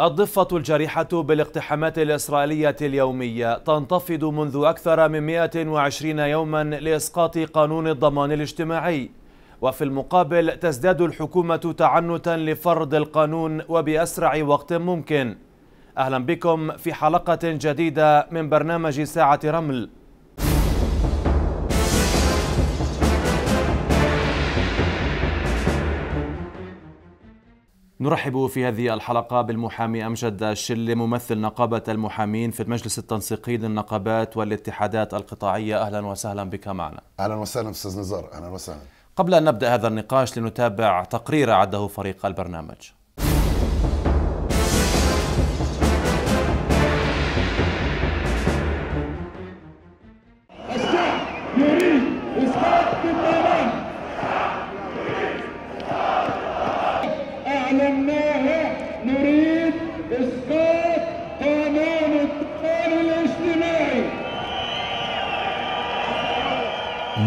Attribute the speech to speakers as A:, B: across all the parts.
A: الضفة الجريحة بالاقتحامات الإسرائيلية اليومية تنتفض منذ أكثر من 120 يوما لإسقاط قانون الضمان الاجتماعي وفي المقابل تزداد الحكومة تعنتا لفرض القانون وبأسرع وقت ممكن أهلا بكم في حلقة جديدة من برنامج ساعة رمل نرحب في هذه الحلقة بالمحامي أمجد الشلي ممثل نقابة المحامين في المجلس التنسيقي للنقابات والاتحادات القطاعية أهلا وسهلا بك معنا
B: أهلا وسهلا أستاذ نزار أهلا وسهلا
A: قبل أن نبدأ هذا النقاش لنتابع تقرير عده فريق البرنامج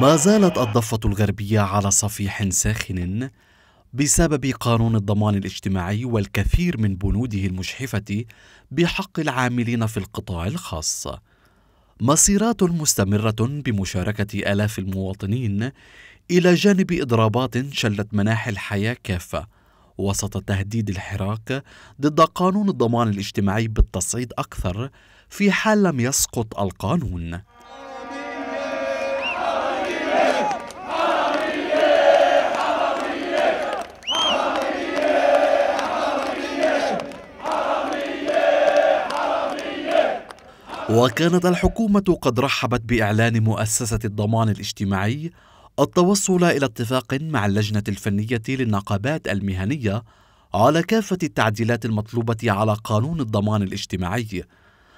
C: ما زالت الضفة الغربية على صفيح ساخن بسبب قانون الضمان الاجتماعي والكثير من بنوده المجحفة بحق العاملين في القطاع الخاص. مسيرات مستمرة بمشاركة آلاف المواطنين إلى جانب إضرابات شلت مناحي الحياة كافة وسط تهديد الحراك ضد قانون الضمان الاجتماعي بالتصعيد أكثر في حال لم يسقط القانون. وكانت الحكومة قد رحبت بإعلان مؤسسة الضمان الاجتماعي التوصل إلى اتفاق مع اللجنة الفنية للنقابات المهنية على كافة التعديلات المطلوبة على قانون الضمان الاجتماعي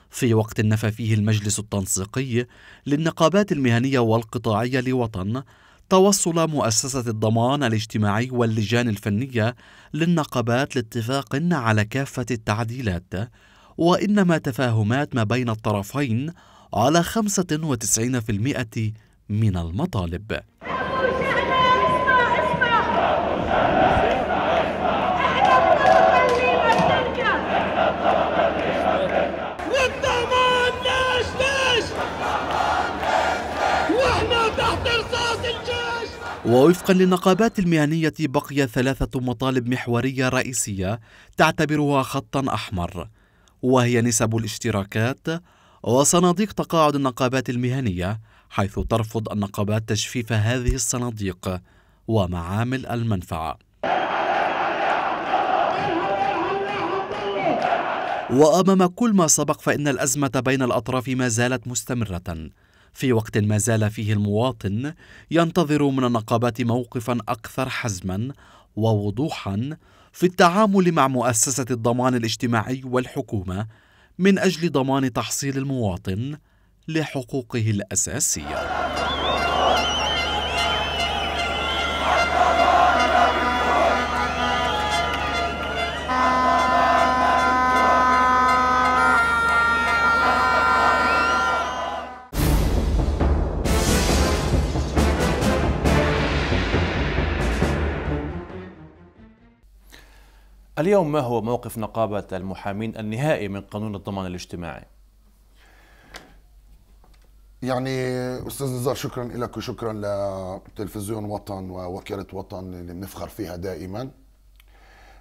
C: في وقت نفى فيه المجلس التنسيقي للنقابات المهنية والقطاعية لوطن توصل مؤسسة الضمان الاجتماعي واللجان الفنية للنقابات لاتفاق على كافة التعديلات وإنما تفاهمات ما بين الطرفين على 95% من المطالب ووفقا للنقابات المهنية بقي ثلاثة مطالب محورية رئيسية تعتبرها خطا أحمر وهي نسب الاشتراكات وصناديق تقاعد النقابات المهنية حيث ترفض النقابات تجفيف هذه الصناديق ومعامل المنفعة وأمام كل ما سبق فإن الأزمة بين الأطراف ما زالت مستمرة في وقت ما زال فيه المواطن ينتظر من النقابات موقفا أكثر حزما ووضوحا في التعامل مع مؤسسة الضمان الاجتماعي والحكومة من أجل ضمان تحصيل المواطن لحقوقه الأساسية.
A: اليوم ما هو موقف نقابة المحامين النهائي من قانون الضمان الاجتماعي؟
B: يعني استاذ نزار شكرا لك وشكرا لتلفزيون وطن ووكاله وطن اللي بنفخر فيها دائما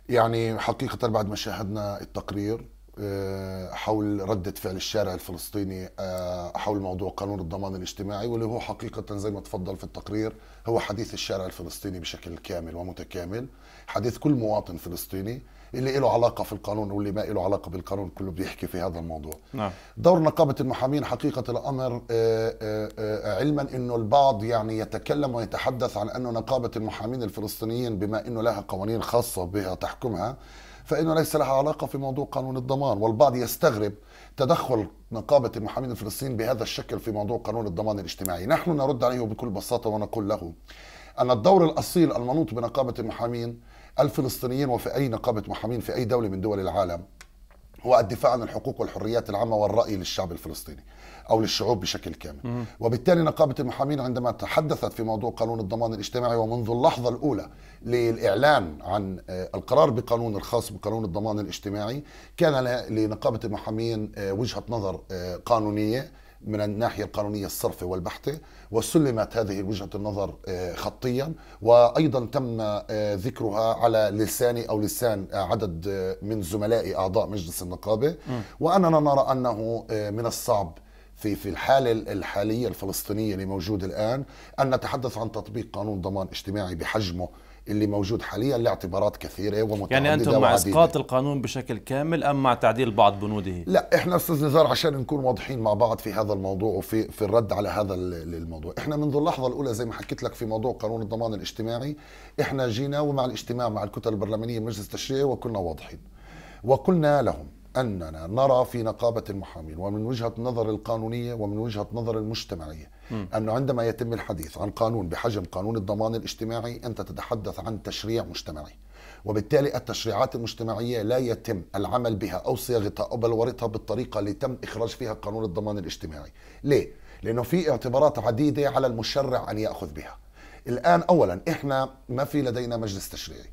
B: يعني حقيقه بعد ما شاهدنا التقرير آه، حول ردة فعل الشارع الفلسطيني آه، حول موضوع قانون الضمان الاجتماعي واللي هو حقيقة زي ما تفضل في التقرير هو حديث الشارع الفلسطيني بشكل كامل ومتكامل حديث كل مواطن فلسطيني اللي له علاقة في القانون واللي ما له علاقة بالقانون كله بيحكي في هذا الموضوع نعم. دور نقابة المحامين حقيقة الأمر آه، علما أنه البعض يعني يتكلم ويتحدث عن أنه نقابة المحامين الفلسطينيين بما أنه لها قوانين خاصة بها تحكمها فإنه ليس لها علاقة في موضوع قانون الضمان والبعض يستغرب تدخل نقابة المحامين الفلسطينيين بهذا الشكل في موضوع قانون الضمان الاجتماعي نحن نرد عليه بكل بساطة ونقول له أن الدور الأصيل المنوط بنقابة المحامين الفلسطينيين وفي أي نقابة محامين في أي دولة من دول العالم هو الدفاع عن الحقوق والحريات العامة والرأي للشعب الفلسطيني أو للشعوب بشكل كامل وبالتالي نقابة المحامين عندما تحدثت في موضوع قانون الضمان الاجتماعي ومنذ اللحظة الأولى للإعلان عن آه، القرار بقانون الخاص بقانون الضمان الاجتماعي كان لنقابة المحامين آه، وجهة نظر آه، قانونية من الناحية القانونية الصرفة والبحتة وسلمت هذه وجهة النظر آه، خطيا وأيضا تم آه، ذكرها على لساني أو لسان آه، عدد من زملائي أعضاء مجلس النقابة وأننا نرى أنه من الصعب في في الحالة الحالية الفلسطينية اللي موجودة الآن أن نتحدث عن تطبيق قانون ضمان اجتماعي بحجمه اللي موجود حاليا لاعتبارات كثيره ومتعدده يعني انتم مع اسقاط القانون بشكل كامل ام مع تعديل بعض بنوده؟ لا احنا استاذ نزار عشان نكون واضحين مع بعض في هذا الموضوع وفي في الرد على هذا الموضوع، احنا منذ اللحظه الاولى زي ما حكيت لك في موضوع قانون الضمان الاجتماعي، احنا جينا ومع الاجتماع مع الكتل البرلمانيه مجلس التشريع وكنا واضحين. وقلنا لهم اننا نرى في نقابه المحامين ومن وجهه النظر القانونيه ومن وجهه النظر المجتمعيه أنه عندما يتم الحديث عن قانون بحجم قانون الضمان الاجتماعي أنت تتحدث عن تشريع مجتمعي وبالتالي التشريعات المجتمعية لا يتم العمل بها أو صياغتها أو بلورتها بالطريقة اللي تم إخراج فيها قانون الضمان الاجتماعي ليه؟ لأنه في اعتبارات عديدة على المشرع أن يأخذ بها الآن أولا إحنا ما في لدينا مجلس تشريعي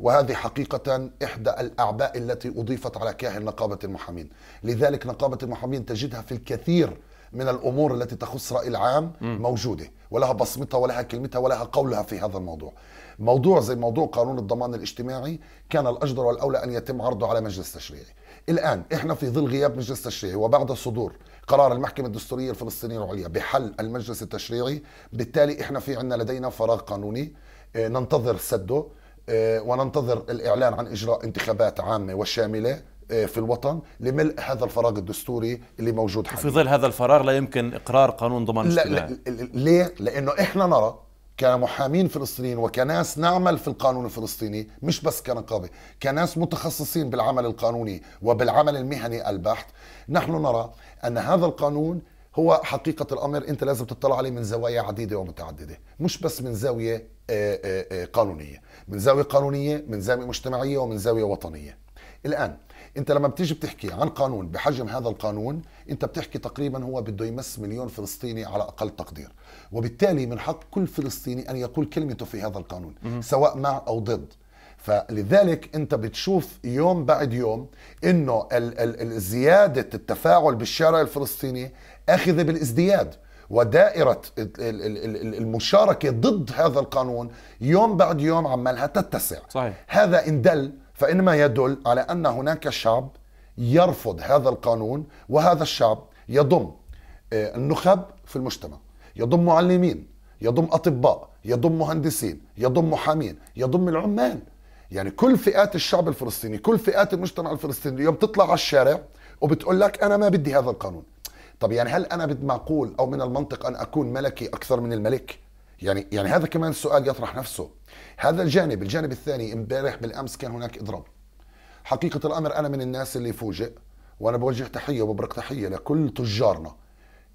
B: وهذه حقيقة إحدى الأعباء التي أضيفت على كاهل نقابة المحامين لذلك نقابة المحامين تجدها في الكثير من الامور التي تخص راي العام موجوده ولها بصمتها ولها كلمتها ولها قولها في هذا الموضوع موضوع زي موضوع قانون الضمان الاجتماعي كان الاجدر والاولى ان يتم عرضه على مجلس تشريعي الان احنا في ظل غياب مجلس تشريعي وبعد صدور قرار المحكمة الدستورية الفلسطينية العليا بحل المجلس التشريعي بالتالي احنا في عندنا لدينا فراغ قانوني آه، ننتظر سده آه، وننتظر الإعلان عن إجراء انتخابات عامة وشاملة آه، في الوطن لملء هذا الفراغ الدستوري اللي موجود حاليا في
A: ظل هذا الفراغ لا يمكن اقرار قانون
B: ضمان لا, لا ليه؟ لانه احنا نرى كمحامين فلسطينيين وكناس نعمل في القانون الفلسطيني مش بس كنقابه، كناس متخصصين بالعمل القانوني وبالعمل المهني البحث، نحن نرى ان هذا القانون هو حقيقة الأمر أنت لازم تطلع عليه من زوايا عديدة ومتعددة مش بس من زاوية آه، آه، قانونية من زاوية قانونية من زاوية مجتمعية ومن زاوية وطنية الآن انت لما بتيجي بتحكي عن قانون بحجم هذا القانون انت بتحكي تقريبا هو بده يمس مليون فلسطيني على اقل تقدير وبالتالي من حق كل فلسطيني ان يقول كلمته في هذا القانون سواء مع او ضد فلذلك انت بتشوف يوم بعد يوم انه ال- ال- ال- زياده التفاعل بالشارع الفلسطيني اخذه بالازدياد ودائرة المشاركة ضد هذا القانون يوم بعد يوم عمالها تتسع صحيح. هذا إن دل فإنما يدل على أن هناك شعب يرفض هذا القانون وهذا الشعب يضم آه، النخب في المجتمع يضم معلمين يضم أطباء يضم مهندسين يضم محامين يضم العمال يعني كل فئات الشعب الفلسطيني كل فئات المجتمع الفلسطيني اليوم بتطلع على الشارع وبتقول لك أنا ما بدي هذا القانون طب يعني هل أنا معقول أو من المنطق أن أكون ملكي أكثر من الملك؟ يعني يعني هذا كمان السؤال يطرح نفسه هذا الجانب الجانب الثاني امبارح بالامس كان هناك اضراب حقيقه الامر انا من الناس اللي فوجئ وانا بوجه تحيه وببرك تحيه لكل تجارنا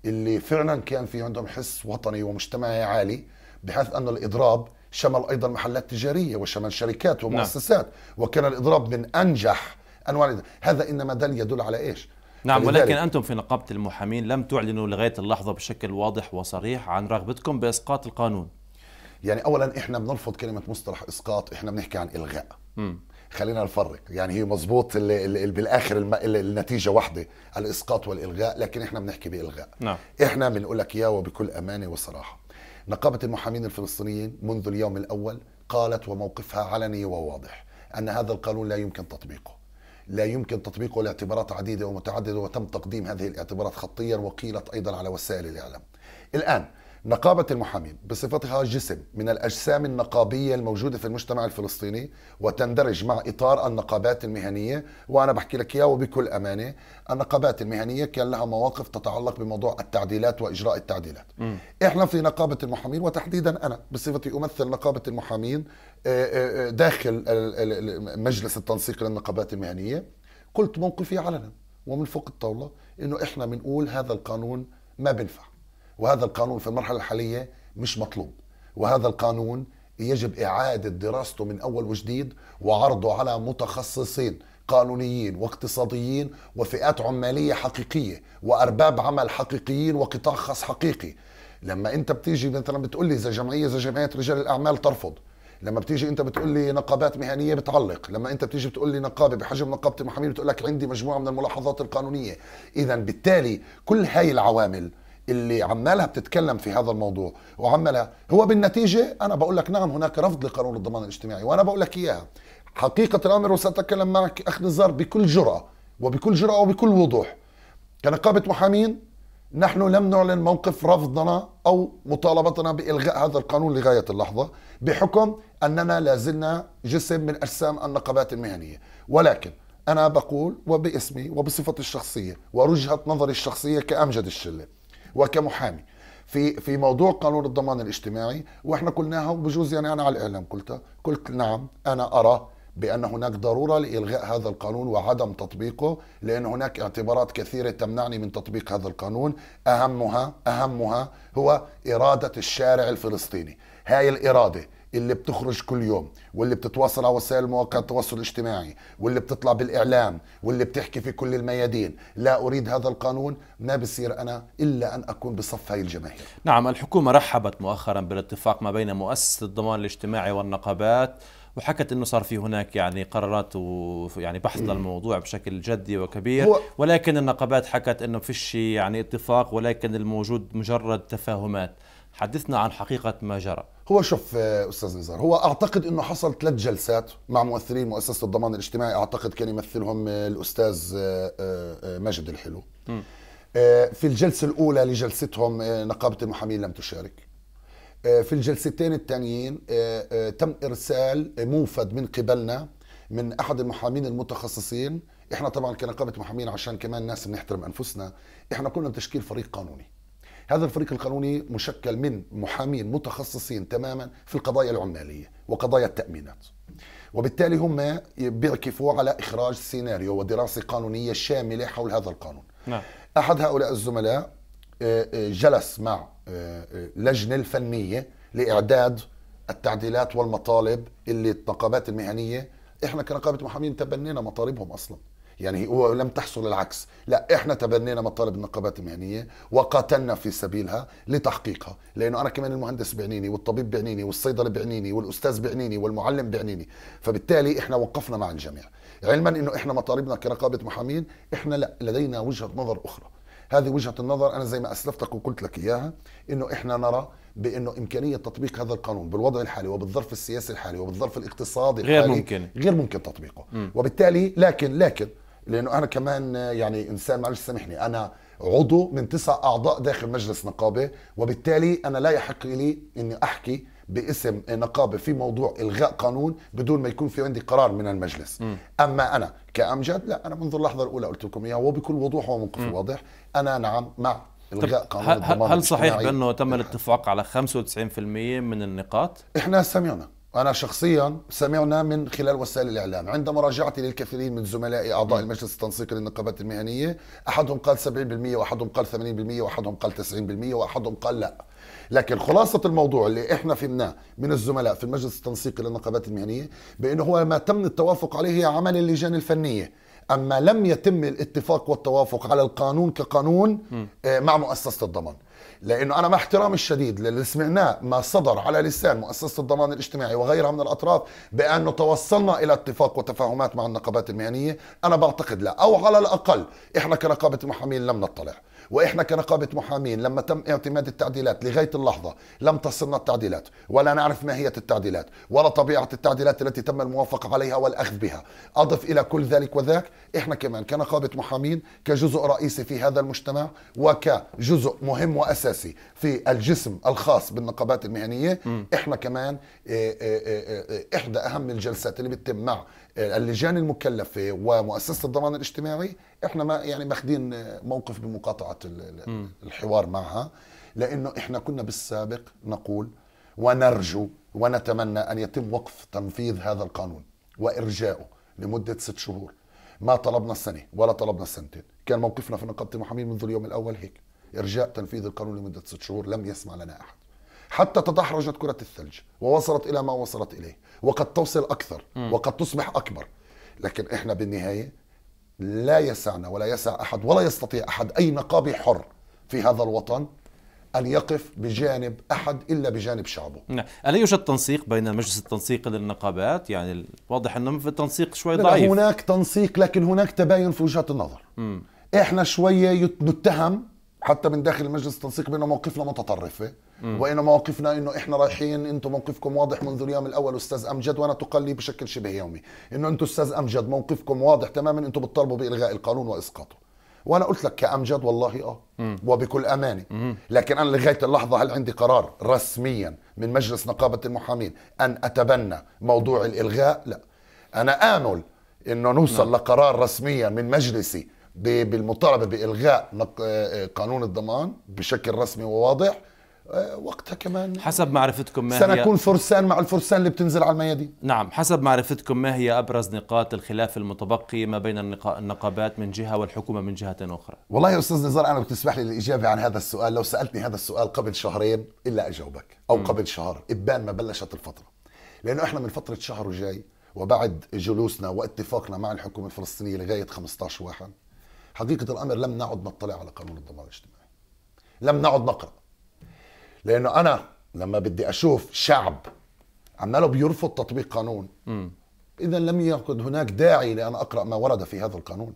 B: اللي فعلا كان في عندهم حس وطني ومجتمعي عالي بحيث ان الاضراب شمل ايضا محلات تجاريه وشمل شركات نعم. ومؤسسات نعم. وكان الاضراب من انجح انواع هذا انما دل يدل على ايش؟ نعم ولكن
A: أنتم في نقابة المحامين لم تعلنوا لغاية اللحظة بشكل
B: واضح وصريح
A: عن رغبتكم بإسقاط القانون
B: يعني أولا إحنا بنرفض كلمة مصطلح إسقاط إحنا بنحكي عن إلغاء م. خلينا نفرق يعني هي مظبوط بالاخر الم... النتيجه واحده الاسقاط والالغاء لكن احنا بنحكي بالغاء نعم. احنا بنقول لك اياه وبكل امانه وصراحه نقابه المحامين الفلسطينيين منذ اليوم الاول قالت وموقفها علني وواضح ان هذا القانون لا يمكن تطبيقه لا يمكن تطبيقه لاعتبارات عديدة ومتعددة وتم تقديم هذه الاعتبارات خطيا وقيلت أيضا على وسائل الإعلام الآن نقابة المحامين بصفتها جسم من الأجسام النقابية الموجودة في المجتمع الفلسطيني وتندرج مع إطار النقابات المهنية وأنا بحكي لك إياه وبكل أمانة النقابات المهنية كان لها مواقف تتعلق بموضوع التعديلات وإجراء التعديلات م. إحنا في نقابة المحامين وتحديدا أنا بصفتي أمثل نقابة المحامين آه، آه، آه، داخل مجلس التنسيق للنقابات المهنيه قلت موقفي علنا ومن فوق الطاوله انه احنا بنقول هذا القانون ما بينفع وهذا القانون في المرحله الحاليه مش مطلوب وهذا القانون يجب اعاده دراسته من اول وجديد وعرضه على متخصصين قانونيين واقتصاديين وفئات عماليه حقيقيه وارباب عمل حقيقيين وقطاع خاص حقيقي لما انت بتيجي مثلا بتقول لي اذا جمعيه زي جمعيه رجال الاعمال ترفض لما بتيجي انت بتقول لي نقابات مهنيه بتعلق لما انت بتيجي بتقول لي نقابه بحجم نقابه المحامين بتقول لك عندي مجموعه من الملاحظات القانونيه اذا بالتالي كل هاي العوامل اللي عمالها بتتكلم في هذا الموضوع وعمالها هو بالنتيجه انا بقول لك نعم هناك رفض لقانون الضمان الاجتماعي وانا بقول لك اياها حقيقه الامر وساتكلم معك اخ نزار بكل جراه وبكل جراه وبكل وضوح كنقابه محامين نحن لم نعلن موقف رفضنا او مطالبتنا بالغاء هذا القانون لغايه اللحظه بحكم أننا لازلنا جسم من أجسام النقابات المهنية ولكن أنا بقول وباسمي وبصفتي الشخصية ووجهة نظري الشخصية كأمجد الشلة وكمحامي في في موضوع قانون الضمان الاجتماعي واحنا قلناها وبجوز يعني انا على الاعلام قلتها قلت نعم انا ارى بان هناك ضروره لالغاء هذا القانون وعدم تطبيقه لان هناك اعتبارات كثيره تمنعني من تطبيق هذا القانون اهمها اهمها هو اراده الشارع الفلسطيني هاي الاراده اللي بتخرج كل يوم واللي بتتواصل على وسائل مواقع التواصل الاجتماعي واللي بتطلع بالإعلام واللي بتحكي في كل الميادين لا أريد هذا القانون ما بصير أنا إلا أن أكون بصف هاي الجماهير
A: نعم الحكومة رحبت مؤخرا بالاتفاق ما بين مؤسسة الضمان الاجتماعي والنقابات وحكت انه صار في هناك يعني قرارات ويعني بحث للموضوع بشكل جدي وكبير ولكن النقابات حكت انه فيش يعني اتفاق ولكن الموجود مجرد تفاهمات حدثنا عن حقيقة ما جرى
B: هو شوف آه، استاذ نزار هو اعتقد انه حصل ثلاث جلسات مع مؤثرين مؤسسه الضمان الاجتماعي اعتقد كان يمثلهم آه، الاستاذ آه، ماجد الحلو م. في الجلسه الاولى لجلستهم نقابه المحامين لم تشارك في الجلستين الثانيين تم ارسال موفد من قبلنا من احد المحامين المتخصصين احنا طبعا كنقابه محامين عشان كمان ناس بنحترم انفسنا احنا كنا تشكيل فريق قانوني هذا الفريق القانوني مشكل من محامين متخصصين تماما في القضايا العماليه وقضايا التامينات وبالتالي هم بيعكفوا على اخراج سيناريو ودراسه قانونيه شامله حول هذا القانون نعم. احد هؤلاء الزملاء آه، آه، جلس مع آه، لجنه الفنيه لاعداد التعديلات والمطالب اللي النقابات المهنيه احنا كنقابه محامين تبنينا مطالبهم اصلا يعني هو لم تحصل العكس لا احنا تبنينا مطالب النقابات المهنيه وقاتلنا في سبيلها لتحقيقها لانه انا كمان المهندس بعنيني والطبيب بعنيني والصيدلي بعنيني والاستاذ بعنيني والمعلم بعنيني فبالتالي احنا وقفنا مع الجميع علما انه احنا مطالبنا كنقابه محامين احنا لا لدينا وجهه نظر اخرى هذه وجهه النظر انا زي ما اسلفتك وقلت لك اياها انه احنا نرى بانه امكانيه تطبيق هذا القانون بالوضع الحالي وبالظرف السياسي الحالي وبالظرف الاقتصادي الحالي غير ممكن غير ممكن تطبيقه م. وبالتالي لكن لكن لانه انا كمان يعني انسان معلش سامحني انا عضو من تسع اعضاء داخل مجلس نقابه وبالتالي انا لا يحق لي اني احكي باسم نقابه في موضوع الغاء قانون بدون ما يكون في عندي قرار من المجلس م. اما انا كامجد لا انا منذ اللحظه الاولى قلت لكم اياها وبكل وضوح وموقف واضح انا نعم مع الغاء قانون هل, هل صحيح بانه
A: تم الاتفاق على 95% من النقاط؟
B: احنا سمعنا أنا شخصيا سمعنا من خلال وسائل الإعلام عند مراجعتي للكثيرين من زملائي أعضاء المجلس التنسيقي للنقابات المهنية أحدهم قال 70% وأحدهم قال 80% وأحدهم قال 90% وأحدهم قال لا لكن خلاصة الموضوع اللي احنا فهمناه من الزملاء في المجلس التنسيقي للنقابات المهنية بأنه هو ما تم التوافق عليه هي عمل اللجان الفنية أما لم يتم الاتفاق والتوافق على القانون كقانون آه، مع مؤسسة الضمان لانه انا مع احترامي الشديد للي سمعناه ما صدر على لسان مؤسسه الضمان الاجتماعي وغيرها من الاطراف بانه توصلنا الى اتفاق وتفاهمات مع النقابات المهنيه انا بعتقد لا او على الاقل احنا كنقابه المحامين لم نطلع واحنا كنقابه محامين لما تم اعتماد التعديلات لغايه اللحظه لم تصلنا التعديلات ولا نعرف ماهيه التعديلات ولا طبيعه التعديلات التي تم الموافقه عليها والاخذ بها اضف الى كل ذلك وذاك احنا كمان كنقابه محامين كجزء رئيسي في هذا المجتمع وكجزء مهم واساسي في الجسم الخاص بالنقابات المهنيه احنا كمان آه، آه، آه، احدى اهم الجلسات اللي بتتم مع اللجان المكلفه ومؤسسه الضمان الاجتماعي احنا ما يعني ماخذين موقف بمقاطعه الحوار معها لانه احنا كنا بالسابق نقول ونرجو ونتمنى ان يتم وقف تنفيذ هذا القانون وارجاؤه لمده ست شهور ما طلبنا السنه ولا طلبنا السنتين كان موقفنا في نقابه المحامين منذ اليوم الاول هيك ارجاء تنفيذ القانون لمده ست شهور لم يسمع لنا احد حتى تدحرجت كرة الثلج ووصلت إلى ما وصلت إليه وقد توصل أكثر وقد تصبح أكبر لكن إحنا بالنهاية لا يسعنا ولا يسع احد ولا يستطيع احد اي نقابي حر في هذا الوطن أن يقف بجانب أحد إلا بجانب شعبه
A: نعم. ألا يوجد تنسيق بين مجلس التنسيق للنقابات يعني واضح أنه في التنسيق شوي ضعيف
B: هناك تنسيق لكن هناك تباين في وجهات النظر م. إحنا شوية نتهم حتى من داخل مجلس التنسيق بأن موقفنا متطرفة وإن موقفنا أنه إحنا رايحين أنتم موقفكم واضح منذ اليوم الأول أستاذ أمجد وأنا تقلي بشكل شبه يومي أنه أنتم أستاذ أمجد موقفكم واضح تماما أنتم بتطالبوا بإلغاء القانون وإسقاطه وانا قلت لك كامجد والله اه وبكل امانه لكن انا لغايه اللحظه هل عندي قرار رسميا من مجلس نقابه المحامين ان اتبنى موضوع الالغاء لا انا امل انه نوصل نعم. لقرار رسميا من مجلسي بالمطالبه بالغاء آه، آه، قانون الضمان بشكل رسمي وواضح آه، وقتها كمان حسب معرفتكم ما سنكون هي سنكون فرسان مع الفرسان اللي بتنزل على الميادين
A: نعم حسب معرفتكم ما هي أبرز نقاط الخلاف المتبقي ما بين النقابات من
B: جهة والحكومة من جهة أخرى والله يا أستاذ نزار أنا بتسمح لي الإجابة عن هذا السؤال لو سألتني هذا السؤال قبل شهرين إلا أجاوبك أو م. قبل شهر إبان ما بلشت الفترة لأنه إحنا من فترة شهر وجاي وبعد جلوسنا واتفاقنا مع الحكومة الفلسطينية لغاية 15 واحد حقيقة الأمر لم نعد نطلع على قانون الضمان الاجتماعي لم نعد نقرأ لانه انا لما بدي اشوف شعب عماله بيرفض تطبيق قانون اذا لم يكن هناك داعي لان اقرا ما ورد في هذا القانون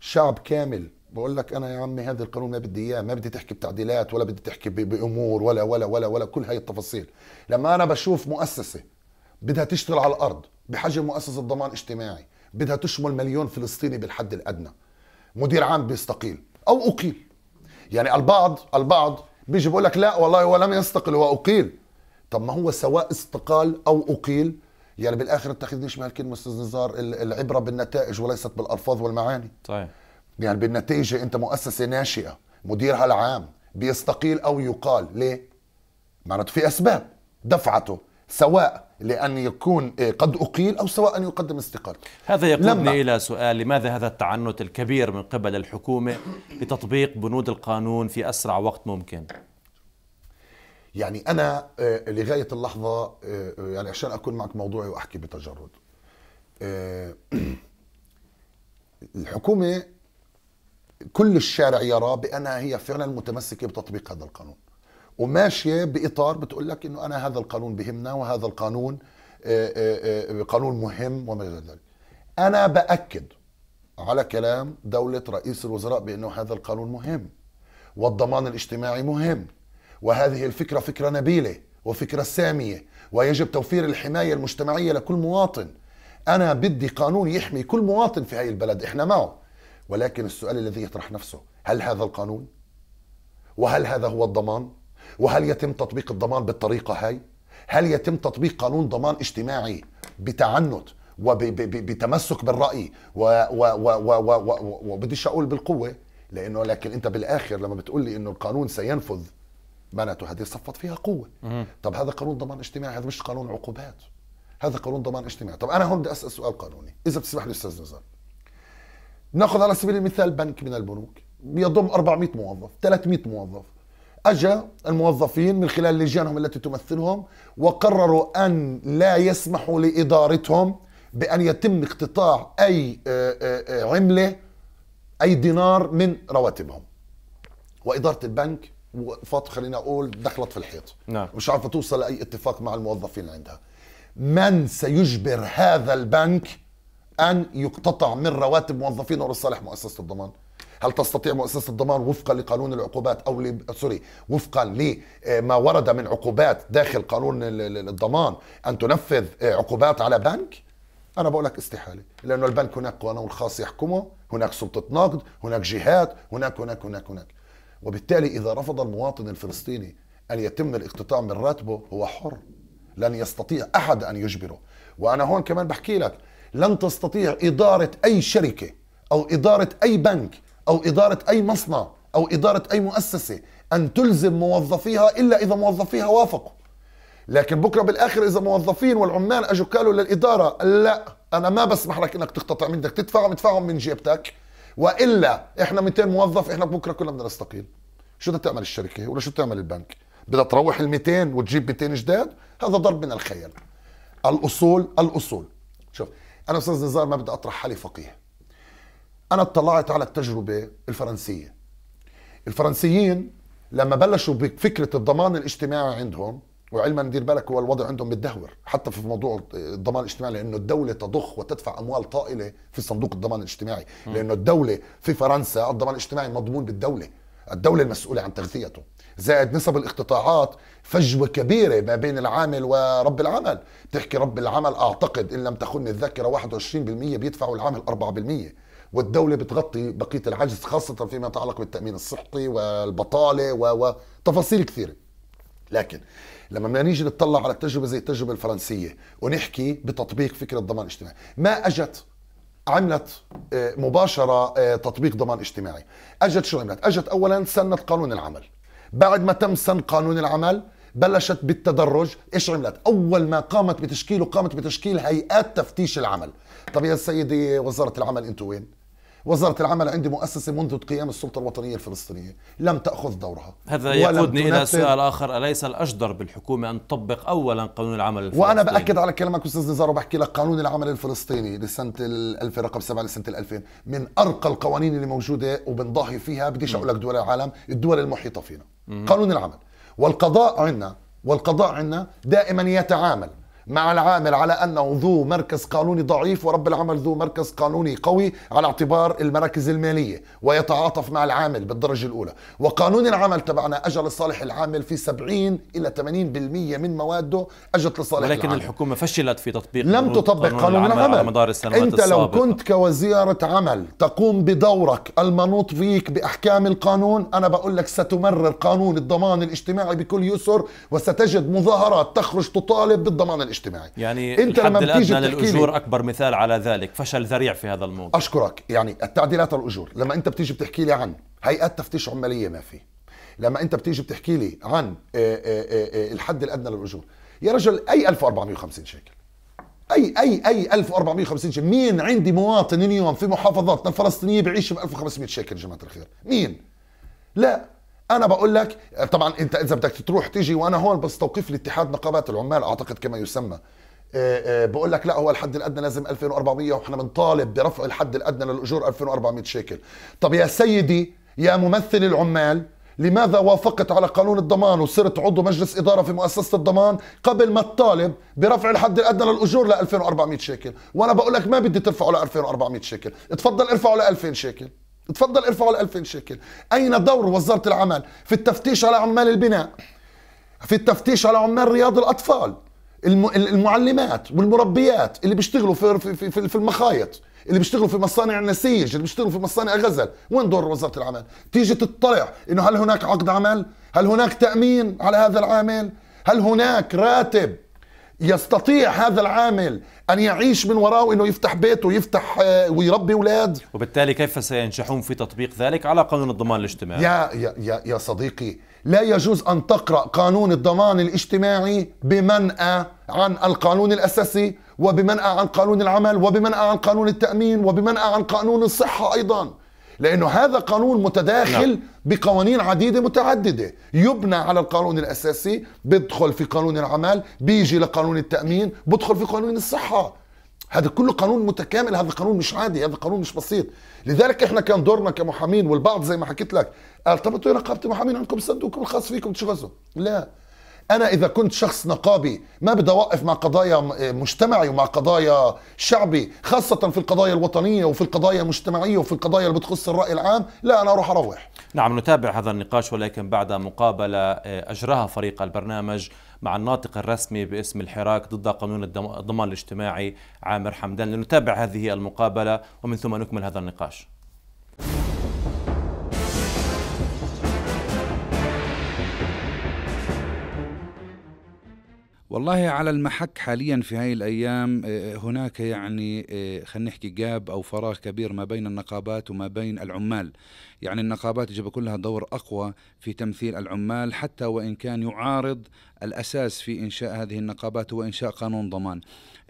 B: شعب كامل بقول لك انا يا عمي هذا القانون ما بدي اياه ما بدي تحكي بتعديلات ولا بدي تحكي بامور ولا ولا ولا ولا كل هاي التفاصيل لما انا بشوف مؤسسه بدها تشتغل على الارض بحجم مؤسسه ضمان اجتماعي بدها تشمل مليون فلسطيني بالحد الادنى مدير عام بيستقيل او اقيل يعني البعض البعض بيجي بقول لك لا والله هو لم يستقل هو اقيل طب ما هو سواء استقال او اقيل يعني بالاخر ما تاخذنيش بهالكلمه استاذ نزار العبره بالنتائج وليست بالالفاظ والمعاني طيب يعني بالنتيجه انت مؤسسه ناشئه مديرها العام بيستقيل او يقال ليه معناته في اسباب دفعته سواء لأن يكون إيه، قد أقيل أو سواء أن يقدم استقالته
A: هذا يقودني إلى سؤال لماذا هذا التعنت الكبير من قبل الحكومة لتطبيق بنود القانون في أسرع وقت ممكن
B: يعني أنا آه، لغاية اللحظة آه، يعني عشان أكون معك موضوعي وأحكي بتجرد آه، الحكومة كل الشارع يرى بأنها هي فعلا متمسكة بتطبيق هذا القانون وماشيه باطار بتقول لك انه انا هذا القانون بهمنا وهذا القانون آه، آه، آه، قانون مهم وما الى ذلك. انا باكد على كلام دوله رئيس الوزراء بانه هذا القانون مهم والضمان الاجتماعي مهم وهذه الفكره فكره نبيله وفكره ساميه ويجب توفير الحمايه المجتمعيه لكل مواطن. انا بدي قانون يحمي كل مواطن في هاي البلد احنا معه ولكن السؤال الذي يطرح نفسه هل هذا القانون؟ وهل هذا هو الضمان؟ وهل يتم تطبيق الضمان بالطريقه هاي هل يتم تطبيق قانون ضمان اجتماعي بتعنت وبتمسك بالراي وبديش اقول بالقوه لانه لكن انت بالاخر لما بتقول لي انه القانون سينفذ معناته هذه صفت فيها قوه طب هذا قانون ضمان اجتماعي هذا مش قانون عقوبات هذا قانون ضمان اجتماعي طب انا هون بدي اسال سؤال قانوني اذا بتسمح لي استاذ نزار ناخذ على سبيل المثال بنك من البنوك بيضم 400 موظف 300 موظف أجا الموظفين من خلال لجانهم التي تمثلهم وقرروا أن لا يسمحوا لإدارتهم بأن يتم اقتطاع أي آه، آه، آه، عملة أي دينار من رواتبهم وإدارة البنك وفات خلينا أقول دخلت في الحيط نعم. مش عارفة توصل لأي اتفاق مع الموظفين عندها من سيجبر هذا البنك أن يقتطع من رواتب موظفينه لصالح مؤسسة الضمان هل تستطيع مؤسسه الضمان وفقا لقانون العقوبات او سوري وفقا لما آه، ورد من عقوبات داخل قانون الضمان ان تنفذ آه، عقوبات على بنك؟ انا بقول لك استحاله لانه البنك هناك قانون خاص يحكمه هناك سلطه نقد هناك جهات هناك هناك هناك هناك وبالتالي اذا رفض المواطن الفلسطيني ان يتم الاقتطاع من راتبه هو حر لن يستطيع احد ان يجبره وانا هون كمان بحكي لك لن تستطيع اداره اي شركه او اداره اي بنك أو إدارة أي مصنع أو إدارة أي مؤسسة أن تلزم موظفيها إلا إذا موظفيها وافقوا لكن بكرة بالآخر إذا موظفين والعمال أجوا قالوا للإدارة لا أنا ما بسمح لك إنك تقتطع بدك تدفعهم ادفعهم من جيبتك وإلا إحنا 200 موظف إحنا بكرة كلنا بدنا نستقيل شو بدها تعمل الشركة ولا شو تعمل البنك بدها تروح ال 200 وتجيب 200 جداد هذا ضرب من الخيال الأصول الأصول شوف أنا أستاذ نزار ما بدي أطرح حالي فقيه انا اطلعت على التجربه الفرنسيه الفرنسيين لما بلشوا بفكره الضمان الاجتماعي عندهم وعلما دير بالك هو الوضع عندهم بتدهور حتى في موضوع الضمان الاجتماعي لانه الدوله تضخ وتدفع اموال طائله في صندوق الضمان الاجتماعي لانه الدوله في فرنسا الضمان الاجتماعي مضمون بالدوله الدوله المسؤوله عن تغذيته زائد نسب الاقتطاعات فجوة كبيرة ما بين العامل ورب العمل تحكي رب العمل أعتقد إن لم تخن الذاكرة 21% بيدفعوا العامل 4% والدولة بتغطي بقية العجز خاصة فيما يتعلق بالتأمين الصحي والبطالة وتفاصيل كثيرة لكن لما بدنا نيجي نطلع على التجربة زي التجربة الفرنسية ونحكي بتطبيق فكرة الضمان الاجتماعي ما أجت عملت آه، مباشرة آه، تطبيق ضمان اجتماعي أجت شو عملت؟ أجت أولا سنت قانون العمل بعد ما تم سن قانون العمل بلشت بالتدرج ايش عملت اول ما قامت بتشكيله قامت بتشكيل هيئات تفتيش العمل طب يا سيدي وزاره العمل انت وين وزارة العمل عندي مؤسسة منذ قيام السلطة الوطنية الفلسطينية لم تأخذ دورها هذا يقودني إلى سؤال
A: آخر أليس الأجدر بالحكومة أن تطبق أولا قانون العمل الفلسطيني وأنا بأكد
B: على كلامك أستاذ نزار وبحكي لك قانون العمل الفلسطيني لسنة 2000 رقم 7 لسنة 2000 من أرقى القوانين اللي موجودة وبنضاهي فيها بديش أقول لك دول العالم الدول المحيطة فينا م- قانون العمل والقضاء عندنا والقضاء عندنا دائما يتعامل مع العامل على أنه ذو مركز قانوني ضعيف ورب العمل ذو مركز قانوني قوي على اعتبار المراكز المالية ويتعاطف مع العامل بالدرجة الأولى وقانون العمل تبعنا أجل لصالح العامل في 70 إلى 80% من مواده أجت لصالح ولكن العامل ولكن
A: الحكومة فشلت في تطبيق لم تطبق قانون, قانون العمل, العمل على مدار السنوات أنت السابقة. لو كنت
B: كوزاره عمل تقوم بدورك المنوط فيك بأحكام القانون أنا بقول لك ستمرر قانون الضمان الاجتماعي بكل يسر وستجد مظاهرات تخرج تطالب بالضمان الاجتماعي اجتماعي
A: يعني انت الحد لما بتيجي للاجور اكبر مثال على ذلك فشل ذريع في هذا الموضوع
B: اشكرك يعني التعديلات على الاجور لما انت بتيجي بتحكي لي عن هيئات تفتيش عماليه ما في لما انت بتيجي بتحكي لي عن آه، آه، آه، الحد الادنى للاجور يا رجل اي 1450 شيكل اي اي اي 1450 شيكل مين عندي مواطن اليوم في محافظاتنا الفلسطينيه بيعيش ب 1500 شيكل جماعه الخير مين لا انا بقول لك طبعا انت اذا بدك تروح تيجي وانا هون بستوقف توقيف لاتحاد نقابات العمال اعتقد كما يسمى آه، آه، بقول لك لا هو الحد الادنى لازم 2400 واحنا بنطالب برفع الحد الادنى للاجور 2400 شيكل طب يا سيدي يا ممثل العمال لماذا وافقت على قانون الضمان وصرت عضو مجلس إدارة في مؤسسة الضمان قبل ما تطالب برفع الحد الأدنى للأجور ل 2400 شيكل وأنا بقول لك ما بدي ترفعه ل 2400 شيكل تفضل ارفعه ل 2000 شيكل تفضل ارفعوا ال 2000 شيكل اين دور وزاره العمل في التفتيش على عمال البناء في التفتيش على عمال رياض الاطفال المعلمات والمربيات اللي بيشتغلوا في في في, في المخايط اللي بيشتغلوا في مصانع النسيج اللي بيشتغلوا في مصانع غزل وين دور وزاره العمل تيجي تطلع انه هل هناك عقد عمل هل هناك تامين على هذا العامل هل هناك راتب يستطيع هذا العامل ان يعيش من وراه انه يفتح بيته ويفتح آه، ويربي اولاد
A: وبالتالي كيف سينجحون في تطبيق ذلك على قانون الضمان الاجتماعي يا يا يا
B: صديقي لا يجوز ان تقرا قانون الضمان الاجتماعي بمنأى عن القانون الاساسي وبمنأى عن قانون العمل وبمنأى عن قانون التامين وبمنأى عن قانون الصحه ايضا لانه هذا قانون متداخل نعم. بقوانين عديده متعدده يبنى على القانون الاساسي بيدخل في قانون العمل بيجي لقانون التامين بيدخل في قانون الصحه هذا كله قانون متكامل هذا قانون مش عادي هذا قانون مش بسيط لذلك احنا كان دورنا كمحامين والبعض زي ما حكيت لك قال طب انتوا رقابه المحامين عندكم صندوقكم الخاص فيكم تشغلوا لا انا اذا كنت شخص نقابي ما بدي اوقف مع قضايا مجتمعي ومع قضايا شعبي خاصه في القضايا الوطنيه وفي القضايا المجتمعيه وفي القضايا اللي بتخص الراي العام لا انا اروح اروح
A: نعم نتابع هذا النقاش ولكن بعد مقابله آه، اجراها فريق البرنامج مع الناطق الرسمي باسم الحراك ضد قانون الضمان الاجتماعي عامر حمدان لنتابع هذه المقابله ومن ثم نكمل هذا النقاش
D: والله على المحك حاليا في هاي الأيام آه، آه، هناك يعني آه، خلينا نحكي جاب أو فراغ كبير ما بين النقابات وما بين العمال يعني النقابات يجب كلها دور أقوى في تمثيل العمال حتى وإن كان يعارض الأساس في إنشاء هذه النقابات هو إنشاء قانون ضمان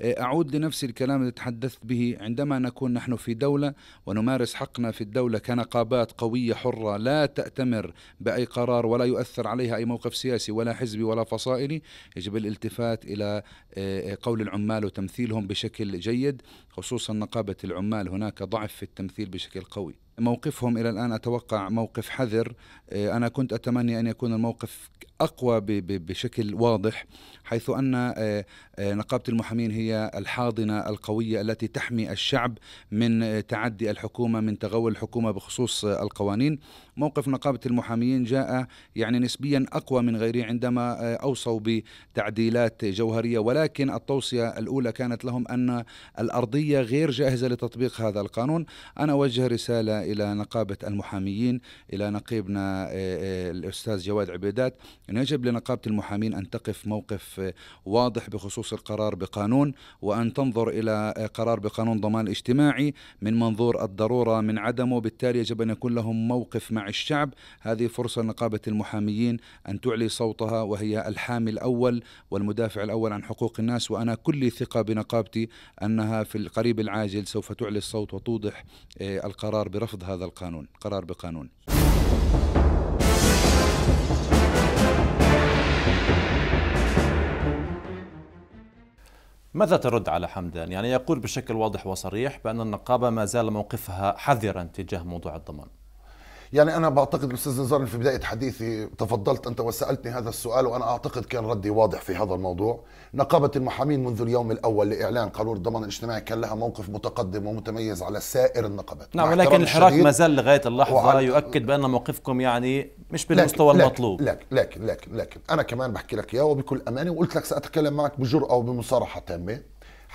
D: أعود لنفس الكلام الذي تحدثت به عندما نكون نحن في دولة ونمارس حقنا في الدولة كنقابات قوية حرة لا تأتمر بأي قرار ولا يؤثر عليها أي موقف سياسي ولا حزبي ولا فصائلي يجب الالتفات إلى آه، قول العمال وتمثيلهم بشكل جيد خصوصا نقابة العمال هناك ضعف في التمثيل بشكل قوي موقفهم إلى الآن أتوقع موقف حذر آه، أنا كنت أتمنى أن يكون الموقف أقوى بشكل واضح حيث أن آه، آه، نقابة المحامين هي الحاضنة القوية التي تحمي الشعب من تعدي الحكومة من تغول الحكومة بخصوص القوانين موقف نقابة المحامين جاء يعني نسبيا أقوى من غيره عندما أوصوا بتعديلات جوهرية ولكن التوصية الأولى كانت لهم أن الأرضية الدولية غير جاهزة لتطبيق هذا القانون أنا أوجه رسالة إلى نقابة المحاميين إلى نقيبنا آه، آه، الأستاذ جواد عبيدات أن يجب لنقابة المحامين أن تقف موقف آه، واضح بخصوص القرار بقانون وأن تنظر إلى قرار بقانون ضمان اجتماعي من منظور الضرورة من عدمه بالتالي يجب أن يكون لهم موقف مع الشعب هذه فرصة لنقابة المحاميين أن تعلي صوتها وهي الحامي الأول والمدافع الأول عن حقوق الناس وأنا كل ثقة بنقابتي أنها في القريب العاجل سوف تعلي الصوت وتوضح آه، القرار برفض هذا القانون
A: قرار بقانون ماذا ترد على حمدان؟ يعني يقول بشكل واضح وصريح بأن النقابة ما زال موقفها حذرا تجاه موضوع الضمان
B: يعني انا بعتقد استاذ نزار في بدايه حديثي تفضلت انت وسالتني هذا السؤال وانا اعتقد كان ردي واضح في هذا الموضوع نقابه المحامين منذ اليوم الاول لاعلان قانون الضمان الاجتماعي كان لها موقف متقدم ومتميز على سائر النقابات نعم ولكن الحراك ما زال لغايه اللحظه وعلى... يؤكد
A: بان موقفكم يعني مش بالمستوى لكن المطلوب لكن لكن لكن
B: لكن انا كمان بحكي لك اياه وبكل امانه وقلت لك ساتكلم معك بجرأه وبمصارحه تامه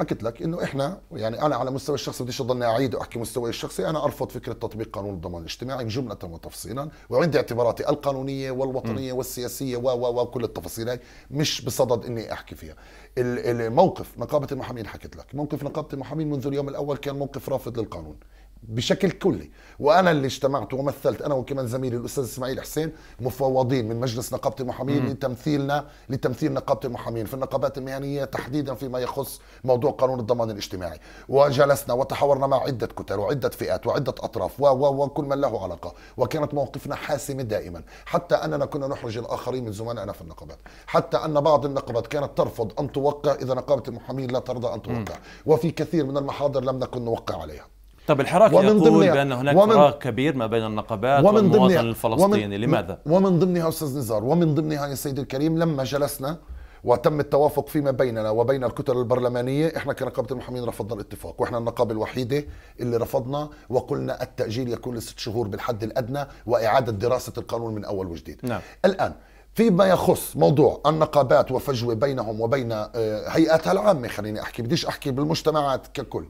B: حكيت لك انه احنا يعني انا على مستوى الشخصي بديش اضلني اعيد واحكي مستوى الشخصي انا ارفض فكره تطبيق قانون الضمان الاجتماعي جمله وتفصيلا وعندي اعتباراتي القانونيه والوطنيه م. والسياسيه و و وكل التفاصيل هاي مش بصدد اني احكي فيها الموقف نقابه المحامين حكيت لك موقف نقابه المحامين منذ اليوم الاول كان موقف رافض للقانون بشكل كلي وانا اللي اجتمعت ومثلت انا وكمان زميلي الاستاذ اسماعيل حسين مفوضين من مجلس نقابه المحامين لتمثيلنا لتمثيل نقابه المحامين في النقابات المهنيه تحديدا فيما يخص موضوع قانون الضمان الاجتماعي وجلسنا وتحاورنا مع عده كتل وعده فئات وعده اطراف و و وكل من له علاقه وكانت موقفنا حاسم دائما حتى اننا كنا نحرج الاخرين من زملائنا في النقابات حتى ان بعض النقابات كانت ترفض ان توقع اذا نقابه المحامين لا ترضى ان توقع وفي كثير من المحاضر لم نكن نوقع عليها
A: طب الحراك ومن يقول ضمن بان هناك ومن فراغ كبير ما بين النقابات ومن والمواطن الفلسطيني ومن لماذا؟
B: ومن ضمنها استاذ نزار ومن ضمنها يا سيدي الكريم لما جلسنا وتم التوافق فيما بيننا وبين الكتل البرلمانيه احنا كنقابه المحامين رفضنا الاتفاق واحنا النقابه الوحيده اللي رفضنا وقلنا التاجيل يكون لست شهور بالحد الادنى واعاده دراسه القانون من اول وجديد نعم. الان فيما يخص موضوع النقابات وفجوه بينهم وبين آه، هيئاتها العامه خليني احكي بديش احكي بالمجتمعات ككل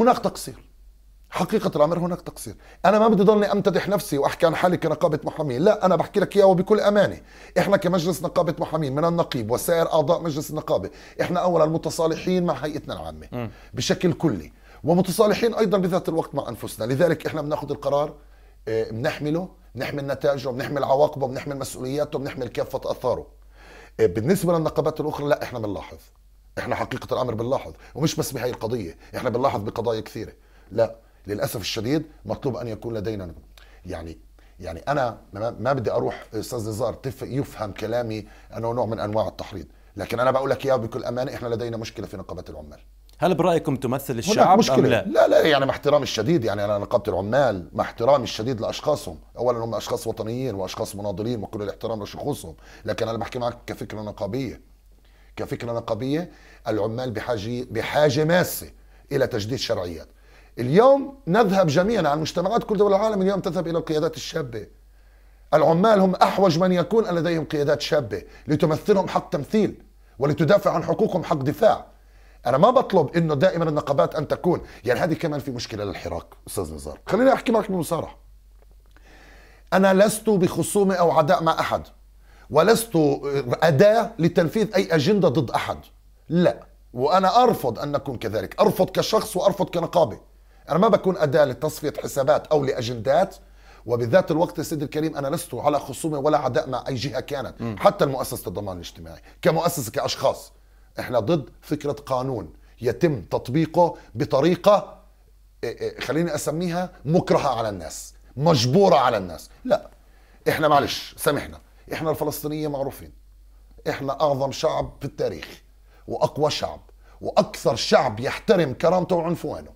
B: هناك تقصير حقيقة الأمر هناك تقصير أنا ما بدي ضلني أمتدح نفسي وأحكي عن حالي كنقابة محامين لا أنا بحكي لك إياه وبكل أمانة إحنا كمجلس نقابة محامين من النقيب وسائر أعضاء مجلس النقابة إحنا أولا متصالحين مع هيئتنا العامة م. بشكل كلي ومتصالحين أيضا بذات الوقت مع أنفسنا لذلك إحنا بناخذ القرار آه، بنحمله بنحمل نتائجه بنحمل عواقبه بنحمل مسؤولياته بنحمل كافة أثاره آه، بالنسبة للنقابات الأخرى لا إحنا بنلاحظ إحنا حقيقة الأمر بنلاحظ ومش بس بهي القضية إحنا بنلاحظ بقضايا كثيرة لا للاسف الشديد مطلوب ان يكون لدينا يعني يعني انا ما بدي اروح استاذ نزار يفهم كلامي انه نوع من انواع التحريض لكن انا بقول لك اياه بكل امانه احنا لدينا مشكله في نقابه العمال هل برايكم تمثل الشعب مشكلة. أم لا؟ لا لا يعني مع احترامي الشديد يعني انا نقابه العمال مع احترامي الشديد لاشخاصهم، اولا هم اشخاص وطنيين واشخاص مناضلين وكل الاحترام لشخوصهم، لكن انا بحكي معك كفكره نقابيه. كفكره نقابيه العمال بحاجه بحاجه ماسه الى تجديد شرعيات، اليوم نذهب جميعا على المجتمعات كل دول العالم اليوم تذهب إلى القيادات الشابة العمال هم أحوج من يكون أن لديهم قيادات شابة لتمثلهم حق تمثيل ولتدافع عن حقوقهم حق دفاع انا ما بطلب انه دائما النقابات ان تكون يعني هذه كمان في مشكله للحراك استاذ نزار خليني احكي معك بمصارح انا لست بخصومه او عداء مع احد ولست اداه لتنفيذ اي اجنده ضد احد لا وانا ارفض ان نكون كذلك ارفض كشخص وارفض كنقابه انا ما بكون اداه لتصفيه حسابات او لاجندات وبذات الوقت السيد الكريم انا لست على خصومه ولا عداء مع اي جهه كانت م. حتى المؤسسه الضمان الاجتماعي كمؤسسه كاشخاص احنا ضد فكره قانون يتم تطبيقه بطريقه إيه، إيه، خليني اسميها مكرهه على الناس مجبوره على الناس لا احنا معلش سامحنا احنا الفلسطينيين معروفين احنا اعظم شعب في التاريخ واقوى شعب واكثر شعب يحترم كرامته وعنفوانه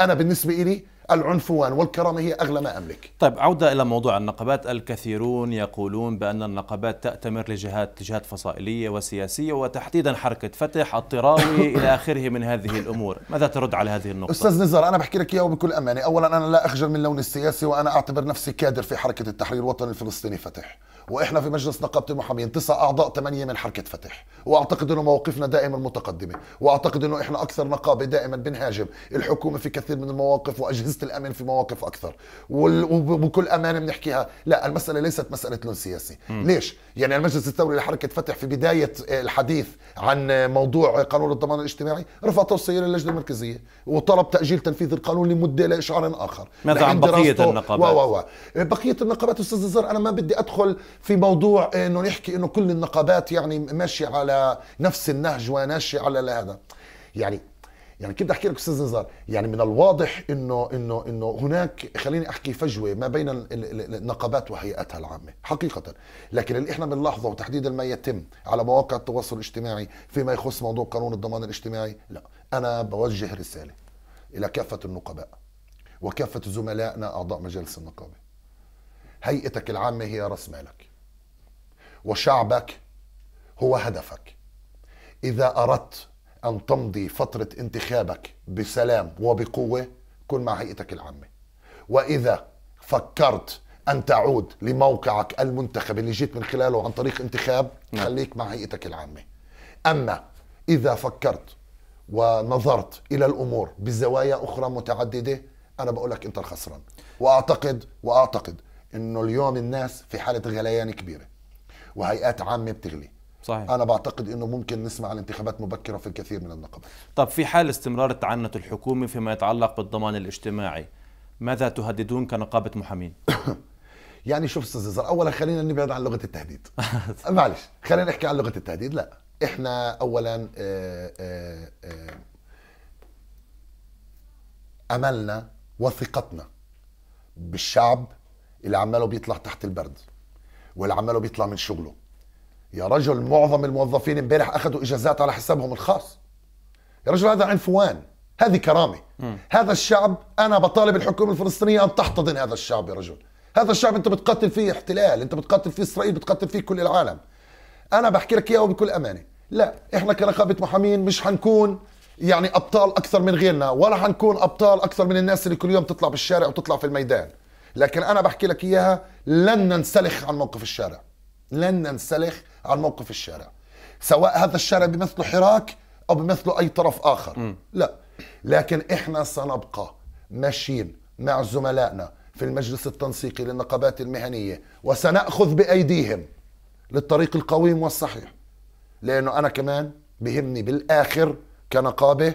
B: انا بالنسبه لي العنفوان والكرامه هي اغلى ما املك.
A: طيب عوده الى موضوع النقابات، الكثيرون يقولون بان النقابات تاتمر لجهات جهات فصائليه وسياسيه وتحديدا حركه فتح، الطراوي الى اخره من هذه الامور، ماذا ترد على هذه النقطه؟ استاذ
B: نزار انا بحكي لك اياه بكل امانه، اولا انا لا اخجل من لوني السياسي وانا اعتبر نفسي كادر في حركه التحرير الوطني الفلسطيني فتح. واحنا في مجلس نقابه المحامين تسع اعضاء ثمانيه من حركه فتح واعتقد انه مواقفنا دائما متقدمه واعتقد انه احنا اكثر نقابه دائما بنهاجم الحكومه في كثير من المواقف واجهزه الامن في مواقف اكثر وبكل امانه بنحكيها لا المساله ليست مساله لون سياسي م. ليش يعني المجلس الثوري لحركه فتح في بدايه الحديث عن موضوع قانون الضمان الاجتماعي رفع توصيه للجنه المركزيه وطلب تاجيل تنفيذ القانون لمده لاشعار اخر ماذا عن بقيه النقابات و و و. بقيه النقابات استاذ انا ما بدي ادخل في موضوع انه نحكي انه كل النقابات يعني ماشيه على نفس النهج وماشيه على هذا يعني يعني كيف بدي احكي لك استاذ نزار يعني من الواضح انه انه انه هناك خليني احكي فجوه ما بين النقابات وهيئاتها العامه حقيقه لكن اللي احنا بنلاحظه وتحديدا ما يتم على مواقع التواصل الاجتماعي فيما يخص موضوع قانون الضمان الاجتماعي لا انا بوجه رساله الى كافه النقباء وكافه زملائنا اعضاء مجالس النقابه هيئتك العامه هي راس مالك وشعبك هو هدفك اذا اردت ان تمضي فتره انتخابك بسلام وبقوه كن مع هيئتك العامه واذا فكرت ان تعود لموقعك المنتخب اللي جيت من خلاله عن طريق انتخاب نعم. خليك مع هيئتك العامه اما اذا فكرت ونظرت الى الامور بزوايا اخرى متعدده انا بقول لك انت الخسران واعتقد واعتقد انه اليوم الناس في حاله غليان كبيره وهيئات عامه بتغلي صحيح. أنا بعتقد أنه ممكن نسمع عن انتخابات مبكرة في الكثير من النقابات طب في حال
A: استمرار التعنت الحكومي فيما يتعلق بالضمان الاجتماعي ماذا تهددون كنقابة
B: محامين؟ يعني شوف استاذ زرار اولا خلينا نبعد عن لغه التهديد معلش خلينا نحكي عن لغه التهديد لا احنا اولا آه، آه، آه، املنا وثقتنا بالشعب اللي عماله بيطلع تحت البرد ولا بيطلع من شغله يا رجل معظم الموظفين امبارح اخذوا اجازات على حسابهم الخاص يا رجل هذا عنفوان هذه كرامه م. هذا الشعب انا بطالب الحكومه الفلسطينيه ان تحتضن هذا الشعب يا رجل هذا الشعب انت بتقاتل فيه احتلال انت بتقاتل فيه اسرائيل بتقاتل فيه كل العالم انا بحكي لك اياه بكل امانه لا احنا كنقابه محامين مش حنكون يعني ابطال اكثر من غيرنا ولا حنكون ابطال اكثر من الناس اللي كل يوم تطلع بالشارع وتطلع في الميدان لكن انا بحكي لك اياها لن ننسلخ عن موقف الشارع لن ننسلخ عن موقف الشارع سواء هذا الشارع بمثله حراك أو بمثله أي طرف آخر م. لا لكن إحنا سنبقى ماشيين مع زملائنا في المجلس التنسيقي للنقابات المهنية وسنأخذ بأيديهم للطريق القويم والصحيح لأنه أنا كمان بهمني بالآخر كنقابة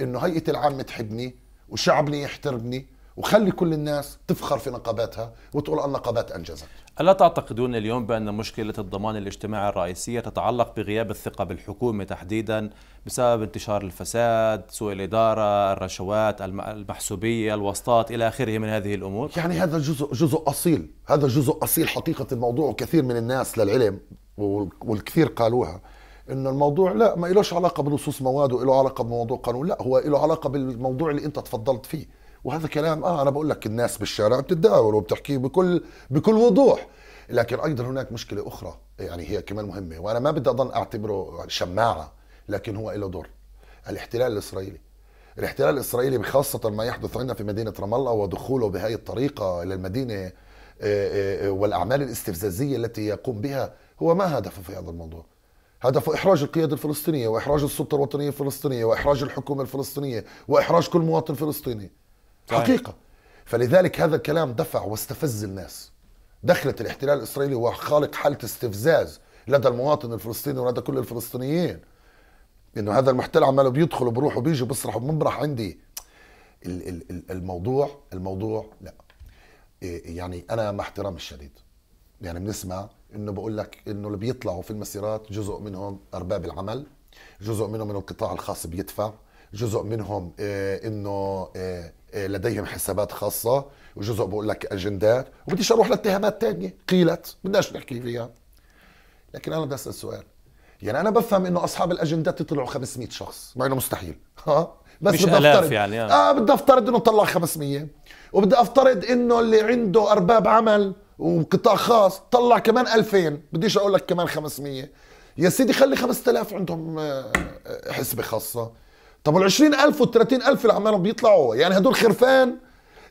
B: إنه هيئة العامة تحبني وشعبني يحترمني وخلي كل الناس تفخر في نقاباتها وتقول أن نقابات أنجزت
A: ألا تعتقدون اليوم بأن مشكلة الضمان الاجتماعي الرئيسية تتعلق بغياب الثقة بالحكومة تحديدا بسبب انتشار الفساد سوء الإدارة الرشوات المحسوبية الواسطات إلى آخره من هذه الأمور يعني
B: هذا جزء, جزء أصيل هذا جزء أصيل حقيقة الموضوع وكثير من الناس للعلم والكثير قالوها ان الموضوع لا ما إلوش علاقه بنصوص مواد وله علاقه بموضوع قانون لا هو له علاقه بالموضوع اللي انت تفضلت فيه وهذا كلام اه انا بقول لك الناس بالشارع بتتداول وبتحكيه بكل بكل وضوح لكن ايضا هناك مشكله اخرى يعني هي كمان مهمه وانا ما بدي اظن اعتبره شماعه لكن هو له دور الاحتلال الاسرائيلي الاحتلال الاسرائيلي بخاصه ما يحدث عندنا في مدينه رام الله ودخوله بهذه الطريقه الى المدينه آه، آه، آه، والاعمال الاستفزازيه التي يقوم بها هو ما هدفه في هذا الموضوع هدفه احراج القياده الفلسطينيه واحراج السلطه الوطنيه الفلسطينيه واحراج الحكومه الفلسطينيه واحراج كل مواطن فلسطيني صحيح. حقيقه فلذلك هذا الكلام دفع واستفز الناس دخلت الاحتلال الاسرائيلي هو خالق حاله استفزاز لدى المواطن الفلسطيني ولدى كل الفلسطينيين انه هذا المحتل عماله بيدخل وبروح وبيجي وبصرح وبمنبرح عندي الموضوع الموضوع لا إيه، يعني انا مع احترامي الشديد يعني بنسمع انه بقول لك انه اللي بيطلعوا في المسيرات جزء منهم ارباب العمل جزء منهم من القطاع الخاص بيدفع جزء منهم آه، انه آه، آه، لديهم حسابات خاصة وجزء بقول لك أجندات وبديش أروح لاتهامات تانية قيلت بدناش نحكي فيها لكن أنا بدي أسأل سؤال يعني أنا بفهم إنه أصحاب الأجندات طلعوا 500 شخص مع إنه مستحيل ها بس مش بدي أفترض يعني, يعني آه بدي أفترض إنه طلع 500 وبدي أفترض إنه اللي عنده أرباب عمل وقطاع خاص طلع كمان 2000 بديش أقول لك كمان 500 يا سيدي خلي 5000 عندهم حسبة خاصة طب ال 20000 وال 30000 اللي عمالهم بيطلعوا يعني هدول خرفان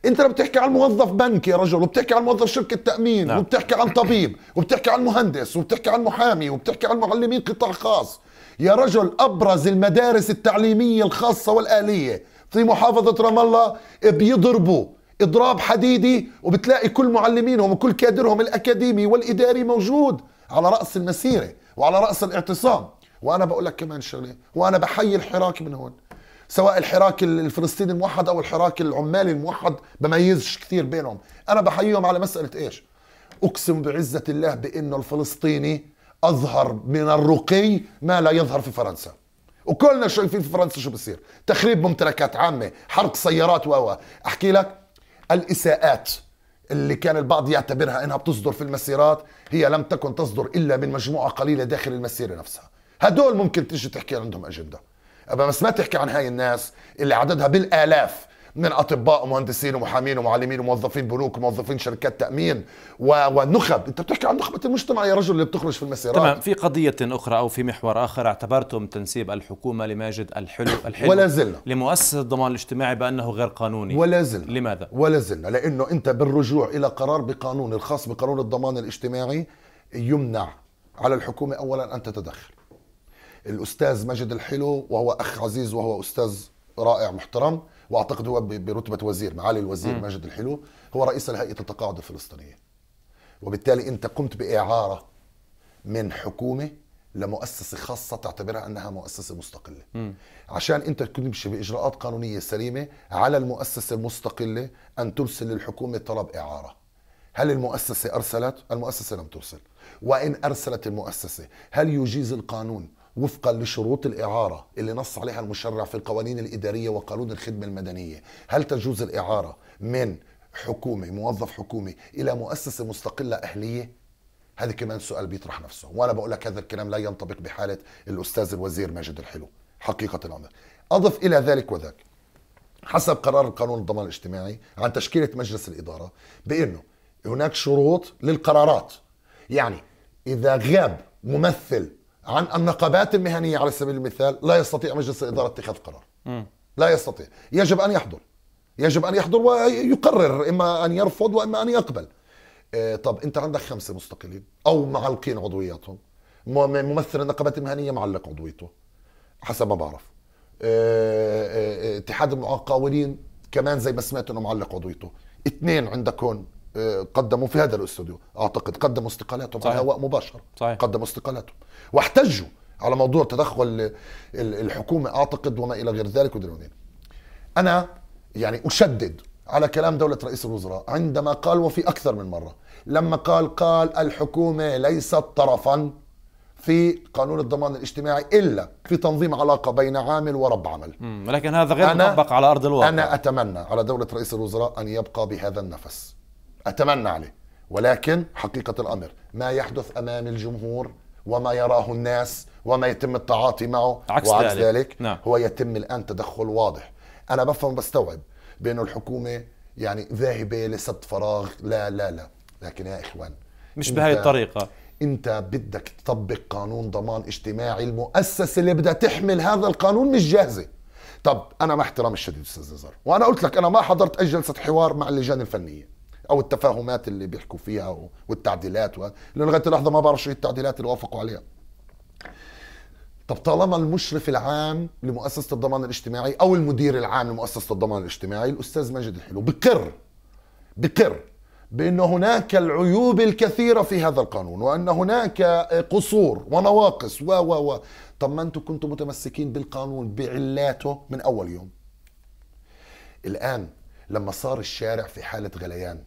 B: انت لما بتحكي عن موظف بنك يا رجل وبتحكي عن موظف شركه تامين نعم. وبتحكي عن طبيب وبتحكي عن مهندس وبتحكي عن محامي وبتحكي عن معلمين قطاع خاص يا رجل ابرز المدارس التعليميه الخاصه والاليه في محافظه رام الله بيضربوا اضراب حديدي وبتلاقي كل معلمينهم وكل كادرهم الاكاديمي والاداري موجود على راس المسيره وعلى راس الاعتصام وانا بقول لك كمان شغله وانا بحيي الحراك من هون سواء الحراك الفلسطيني الموحد او الحراك العمالي الموحد بميزش كثير بينهم انا بحييهم على مساله ايش اقسم بعزه الله بانه الفلسطيني اظهر من الرقي ما لا يظهر في فرنسا وكلنا شايفين في فرنسا شو بصير تخريب ممتلكات عامه حرق سيارات و احكي لك الاساءات اللي كان البعض يعتبرها انها بتصدر في المسيرات هي لم تكن تصدر الا من مجموعه قليله داخل المسيره نفسها هدول ممكن تيجي تحكي عندهم اجنده اما بس ما تحكي عن هاي الناس اللي عددها بالالاف من اطباء ومهندسين ومحامين ومعلمين وموظفين بنوك وموظفين شركات تامين و... ونخب انت بتحكي عن نخبه المجتمع يا رجل اللي بتخرج في المسيرات تمام
A: في قضيه اخرى او في محور اخر اعتبرتم تنسيب الحكومه لماجد الحلو الحلو ولا زلنا لمؤسسه
B: الضمان الاجتماعي بانه غير قانوني ولا زلنا لماذا ولا زلنا لانه انت بالرجوع الى قرار بقانون الخاص بقانون الضمان الاجتماعي يمنع على الحكومه اولا ان تتدخل الاستاذ مجد الحلو وهو اخ عزيز وهو استاذ رائع محترم واعتقد هو برتبه وزير معالي الوزير م. مجد الحلو هو رئيس هيئه التقاعد الفلسطينيه وبالتالي انت قمت باعاره من حكومه لمؤسسه خاصه تعتبرها انها مؤسسه مستقله م. عشان انت تمشي باجراءات قانونيه سليمه على المؤسسه المستقله ان ترسل للحكومه طلب اعاره هل المؤسسه ارسلت المؤسسه لم ترسل وان ارسلت المؤسسه هل يجيز القانون وفقا لشروط الإعارة اللي نص عليها المشرع في القوانين الإدارية وقانون الخدمة المدنية هل تجوز الإعارة من حكومي موظف حكومي إلى مؤسسة مستقلة أهلية هذا كمان سؤال بيطرح نفسه وأنا بقول لك هذا الكلام لا ينطبق بحالة الأستاذ الوزير ماجد الحلو حقيقة الأمر أضف إلى ذلك وذاك حسب قرار القانون الضمان الاجتماعي عن تشكيلة مجلس الإدارة بأنه هناك شروط للقرارات يعني إذا غاب ممثل عن النقابات المهنيه على سبيل المثال لا يستطيع مجلس الاداره اتخاذ قرار م. لا يستطيع يجب ان يحضر يجب ان يحضر ويقرر اما ان يرفض واما ان يقبل إيه طب انت عندك خمسه مستقلين او معلقين عضوياتهم ممثل النقابات المهنيه معلق عضويته حسب ما بعرف إيه إيه اتحاد المقاولين كمان زي ما سمعت انه معلق عضويته اثنين عندك هون آه، قدموا في هذا الاستوديو اعتقد قدموا استقالاتهم صحيح. على هواء مباشر صحيح. قدموا استقالاتهم واحتجوا على موضوع تدخل الحكومه اعتقد وما الى غير ذلك ودلونين انا يعني اشدد على كلام دولة رئيس الوزراء عندما قال وفي أكثر من مرة لما قال قال الحكومة ليست طرفا في قانون الضمان الاجتماعي إلا في تنظيم علاقة بين عامل ورب عمل ولكن هذا غير مطبق على أرض الواقع أنا أتمنى على دولة رئيس الوزراء أن يبقى بهذا النفس اتمنى عليه ولكن حقيقه الامر ما يحدث امام الجمهور وما يراه الناس وما يتم التعاطي معه عكس وعكس ذلك, ذلك نعم. هو يتم الان تدخل واضح انا بفهم بستوعب بانه الحكومه يعني ذاهبه لسد فراغ لا لا لا لكن يا اخوان مش بهذه الطريقه انت بدك تطبق قانون ضمان اجتماعي المؤسسه اللي بدها تحمل هذا القانون مش جاهزه طب انا مع احترامي الشديد استاذ نزار وانا قلت لك انا ما حضرت اي جلسه حوار مع اللجان الفنيه او التفاهمات اللي بيحكوا فيها والتعديلات و... لغايه اللحظه ما بعرف شو هي التعديلات اللي وافقوا عليها طب طالما المشرف العام لمؤسسه الضمان الاجتماعي او المدير العام لمؤسسه الضمان الاجتماعي الاستاذ ماجد الحلو بقر بقر بان هناك العيوب الكثيره في هذا القانون وان هناك قصور ونواقص و و و طب ما انتم كنتم متمسكين بالقانون بعلاته من اول يوم الان لما صار الشارع في حاله غليان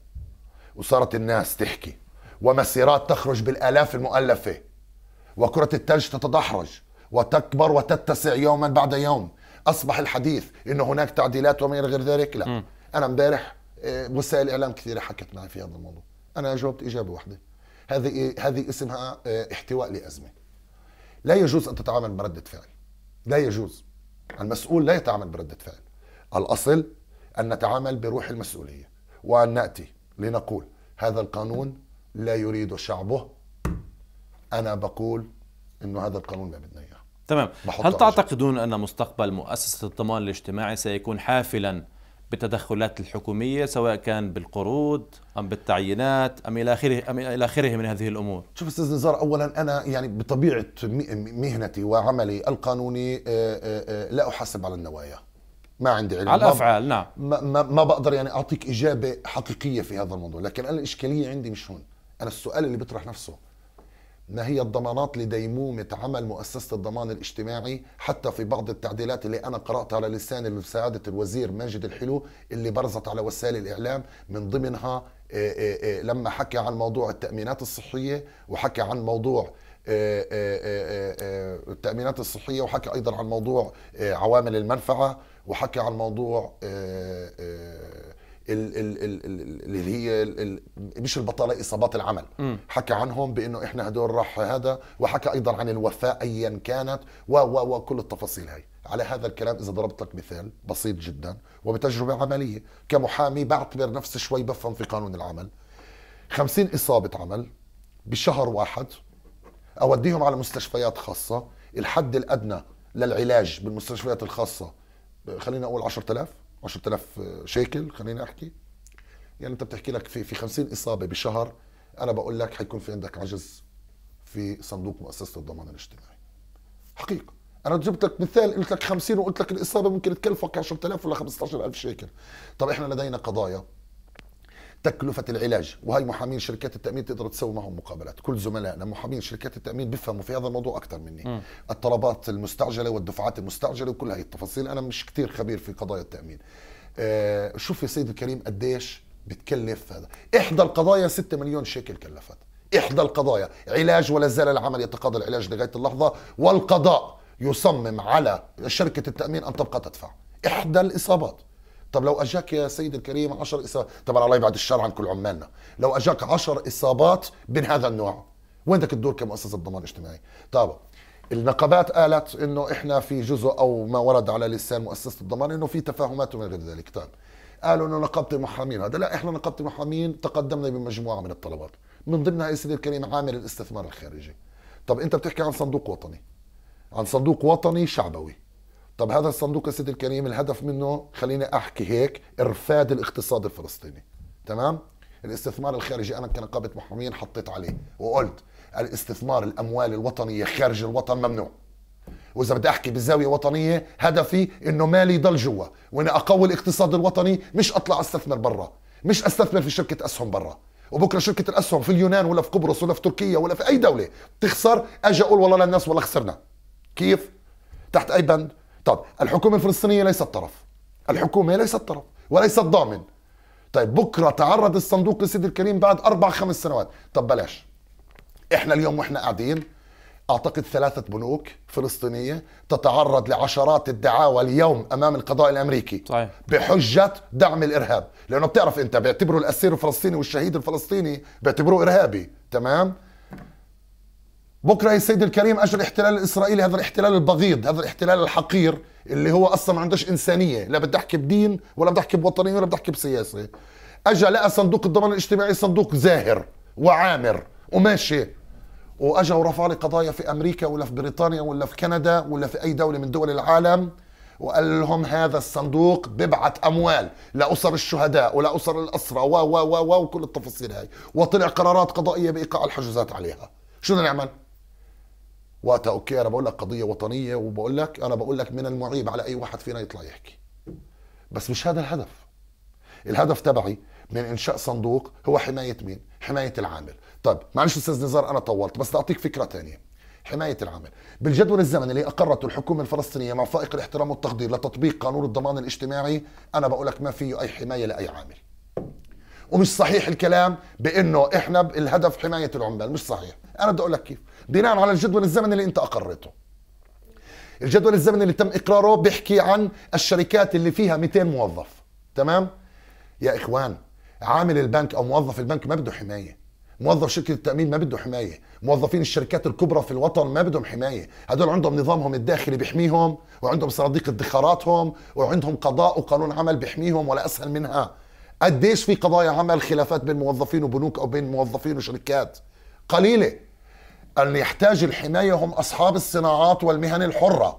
B: وصارت الناس تحكي ومسيرات تخرج بالآلاف المؤلفة وكرة الثلج تتدحرج وتكبر وتتسع يوما بعد يوم أصبح الحديث أنه هناك تعديلات وما غير ذلك لا م. أنا امبارح وسائل آه، إعلام كثيرة حكت معي في هذا الموضوع أنا جاوبت إجابة واحدة هذه إيه، هذه اسمها آه، احتواء لأزمة لا يجوز أن تتعامل بردة فعل لا يجوز المسؤول لا يتعامل بردة فعل الأصل أن نتعامل بروح المسؤولية وأن نأتي لنقول هذا القانون لا يريد شعبه انا بقول انه هذا القانون ما بدنا اياه
A: تمام هل تعتقدون ان مستقبل مؤسسه الضمان الاجتماعي سيكون حافلا بالتدخلات الحكوميه سواء كان بالقروض ام بالتعيينات ام الى اخره ام الى اخره من هذه الامور
B: شوف استاذ نزار اولا انا يعني بطبيعه مهنتي وعملي القانوني آه، آه، آه، لا احاسب على النوايا ما عندي علم على الافعال نعم ما, ما, ما بقدر يعني اعطيك اجابه حقيقيه في هذا الموضوع لكن انا الاشكاليه عندي مش هون انا السؤال اللي بيطرح نفسه ما هي الضمانات لديمومة عمل مؤسسة الضمان الاجتماعي حتى في بعض التعديلات اللي أنا قرأتها على لسان سعادة الوزير ماجد الحلو اللي برزت على وسائل الإعلام من ضمنها آه، آه، آه، لما حكى عن موضوع التأمينات الصحية وحكى عن موضوع التأمينات الصحية وحكى أيضا عن موضوع عوامل المنفعة وحكي عن موضوع آه، آه، اللي هي مش البطاله اصابات العمل م. حكى عنهم بانه احنا هدول راح هذا وحكى ايضا عن الوفاه ايا كانت و و وكل التفاصيل هاي على هذا الكلام اذا ضربت لك مثال بسيط جدا وبتجربه عمليه كمحامي بعتبر نفسي شوي بفهم في قانون العمل 50 اصابه عمل بشهر واحد اوديهم على مستشفيات خاصه الحد الادنى للعلاج بالمستشفيات الخاصه خلينا اقول 10000 10000 آه، شيكل خليني احكي يعني انت بتحكي لك في في 50 اصابه بشهر انا بقول لك حيكون في عندك عجز في صندوق مؤسسه الضمان الاجتماعي حقيقه انا جبت لك مثال قلت لك 50 وقلت لك الاصابه ممكن تكلفك 10000 ولا 15000 شيكل طب احنا لدينا قضايا تكلفة العلاج وهي محامين شركات التأمين تقدر تسوي معهم مقابلات كل زملائنا محامين شركات التأمين بيفهموا في هذا الموضوع أكثر مني م. الطلبات المستعجلة والدفعات المستعجلة وكل هاي التفاصيل أنا مش كتير خبير في قضايا التأمين آه شوف يا سيد الكريم قديش بتكلف هذا إحدى القضايا 6 مليون شيكل كلفت إحدى القضايا علاج ولا زال العمل يتقاضى العلاج لغاية اللحظة والقضاء يصمم على شركة التأمين أن تبقى تدفع إحدى الإصابات طب لو اجاك يا سيد الكريم 10 اصابات طبعا الله يبعد الشر عن كل عمالنا لو اجاك 10 اصابات من هذا النوع وين بدك تدور كمؤسسه ضمان اجتماعي طب النقابات قالت انه احنا في جزء او ما ورد على لسان مؤسسه الضمان انه في تفاهمات وما غير ذلك طب قالوا انه نقابه المحامين هذا لا احنا نقابه المحامين تقدمنا بمجموعه من الطلبات من ضمنها يا سيدي الكريم عامل الاستثمار الخارجي طب انت بتحكي عن صندوق وطني عن صندوق وطني شعبوي طب هذا الصندوق يا سيدي الكريم الهدف منه خليني احكي هيك ارفاد الاقتصاد الفلسطيني تمام الاستثمار الخارجي انا كنقابه محامين حطيت عليه وقلت الاستثمار الاموال الوطنيه خارج الوطن ممنوع واذا بدي احكي بزاويه وطنيه هدفي انه مالي يضل جوا وانا اقوي الاقتصاد الوطني مش اطلع استثمر برا مش استثمر في شركه اسهم برا وبكره شركه الاسهم في اليونان ولا في قبرص ولا في تركيا ولا في اي دوله تخسر اجي اقول والله للناس والله خسرنا كيف تحت اي بند طب الحكومة الفلسطينية ليست طرف الحكومة ليست طرف وليست ضامن طيب بكرة تعرض الصندوق للسيد الكريم بعد أربع خمس سنوات طب بلاش إحنا اليوم وإحنا قاعدين أعتقد ثلاثة بنوك فلسطينية تتعرض لعشرات الدعاوى اليوم أمام القضاء الأمريكي صحيح. بحجة دعم الإرهاب لأنه بتعرف أنت بيعتبروا الأسير الفلسطيني والشهيد الفلسطيني بيعتبروه إرهابي تمام؟ بكره يا سيدي الكريم اجى الاحتلال الاسرائيلي هذا الاحتلال البغيض هذا الاحتلال الحقير اللي هو اصلا ما عندوش انسانيه لا بدي احكي بدين ولا بدي احكي بوطنيه ولا بدي احكي بسياسه اجى لقى صندوق الضمان الاجتماعي صندوق زاهر وعامر وماشي واجا ورفع لي قضايا في امريكا ولا في بريطانيا ولا في كندا ولا في اي دوله من دول العالم وقال لهم هذا الصندوق ببعث اموال لاسر الشهداء ولاسر الاسرى و و و وكل التفاصيل هاي وطلع قرارات قضائيه بايقاع الحجوزات عليها شو بدنا نعمل؟ وقتها اوكي انا بقول لك قضيه وطنيه وبقول لك انا بقول لك من المعيب على اي واحد فينا يطلع يحكي بس مش هذا الهدف الهدف تبعي من انشاء صندوق هو حمايه مين حمايه العامل طيب معلش استاذ نزار انا طولت بس اعطيك فكره ثانيه حمايه العامل بالجدول الزمني اللي اقرته الحكومه الفلسطينيه مع فائق الاحترام والتقدير لتطبيق قانون الضمان الاجتماعي انا بقول لك ما فيه اي حمايه لاي عامل ومش صحيح الكلام بانه احنا الهدف حمايه العمال مش صحيح انا بدي اقول لك كيف بناء على الجدول الزمني اللي انت اقرته الجدول الزمني اللي تم اقراره بيحكي عن الشركات اللي فيها 200 موظف تمام يا اخوان عامل البنك او موظف البنك ما بده حمايه موظف شركه التامين ما بده حمايه موظفين الشركات الكبرى في الوطن ما بدهم حمايه هدول عندهم نظامهم الداخلي بيحميهم وعندهم صناديق ادخاراتهم وعندهم قضاء وقانون عمل بيحميهم ولا اسهل منها قديش في قضايا عمل خلافات بين موظفين وبنوك او بين موظفين وشركات قليله اللي يحتاج الحماية هم أصحاب الصناعات والمهن الحرة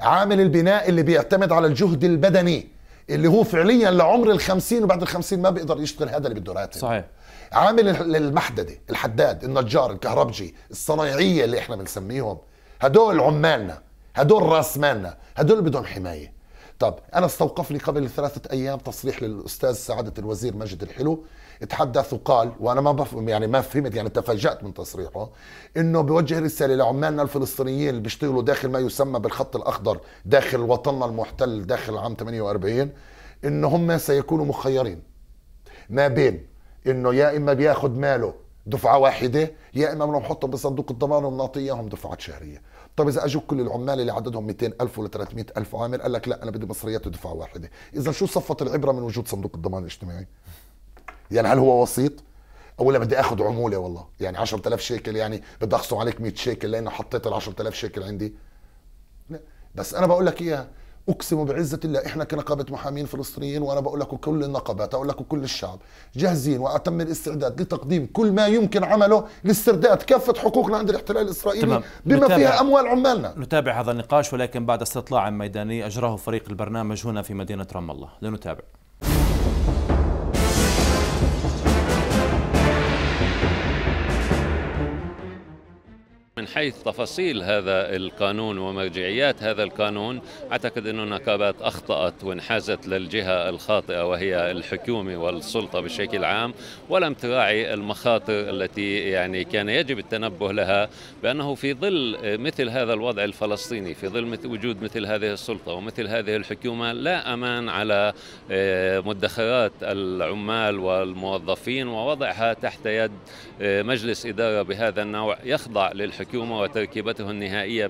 B: عامل البناء اللي بيعتمد على الجهد البدني اللي هو فعليا لعمر الخمسين وبعد الخمسين ما بيقدر يشتغل هذا اللي بده راتب صحيح عامل المحددة الحداد النجار الكهربجي الصنايعية اللي احنا بنسميهم هدول عمالنا هدول راس مالنا هدول بدهم حماية طب أنا استوقفني قبل ثلاثة أيام تصريح للأستاذ سعادة الوزير مجد الحلو تحدث وقال وانا ما بفهم يعني ما فهمت يعني تفاجات من تصريحه انه بوجه رساله لعمالنا الفلسطينيين اللي بيشتغلوا داخل ما يسمى بالخط الاخضر داخل وطننا المحتل داخل عام 48 انه هم سيكونوا مخيرين ما بين انه يا اما بياخذ ماله دفعه واحده يا اما بنحطهم بصندوق الضمان وبنعطيه اياهم دفعات شهريه طب اذا اجوا كل العمال اللي عددهم 200 الف ولا 300 الف عامل قال لك لا انا بدي مصريات دفعه واحده اذا شو صفت العبره من وجود صندوق الضمان الاجتماعي يعني هل هو وسيط او لا بدي اخذ عموله والله يعني 10000 شيكل يعني بدي اخصم عليك 100 شيكل لانه حطيت ال 10000 شيكل عندي لا. بس انا بقول لك اياها اقسم بعزه الله احنا كنقابه محامين فلسطينيين وانا بقول لكم كل النقابات اقول لكم كل الشعب جاهزين واتم الاستعداد لتقديم كل ما يمكن عمله لاسترداد كافه حقوقنا عند الاحتلال الاسرائيلي تمام. بما نتابع فيها اموال عمالنا
A: نتابع هذا النقاش ولكن بعد استطلاع ميداني اجراه فريق البرنامج هنا في مدينه رام الله لنتابع من حيث تفاصيل هذا القانون ومرجعيات هذا القانون أعتقد أن النقابات أخطأت وانحازت للجهة الخاطئة وهي الحكومة والسلطة بشكل عام ولم تراعي المخاطر التي يعني كان يجب التنبه لها بأنه في ظل مثل هذا الوضع الفلسطيني في ظل وجود مثل هذه السلطة ومثل هذه الحكومة لا أمان على آه، مدخرات العمال والموظفين ووضعها تحت يد آه، مجلس إدارة بهذا النوع يخضع للحكومة الحكومة وتركيبته النهائية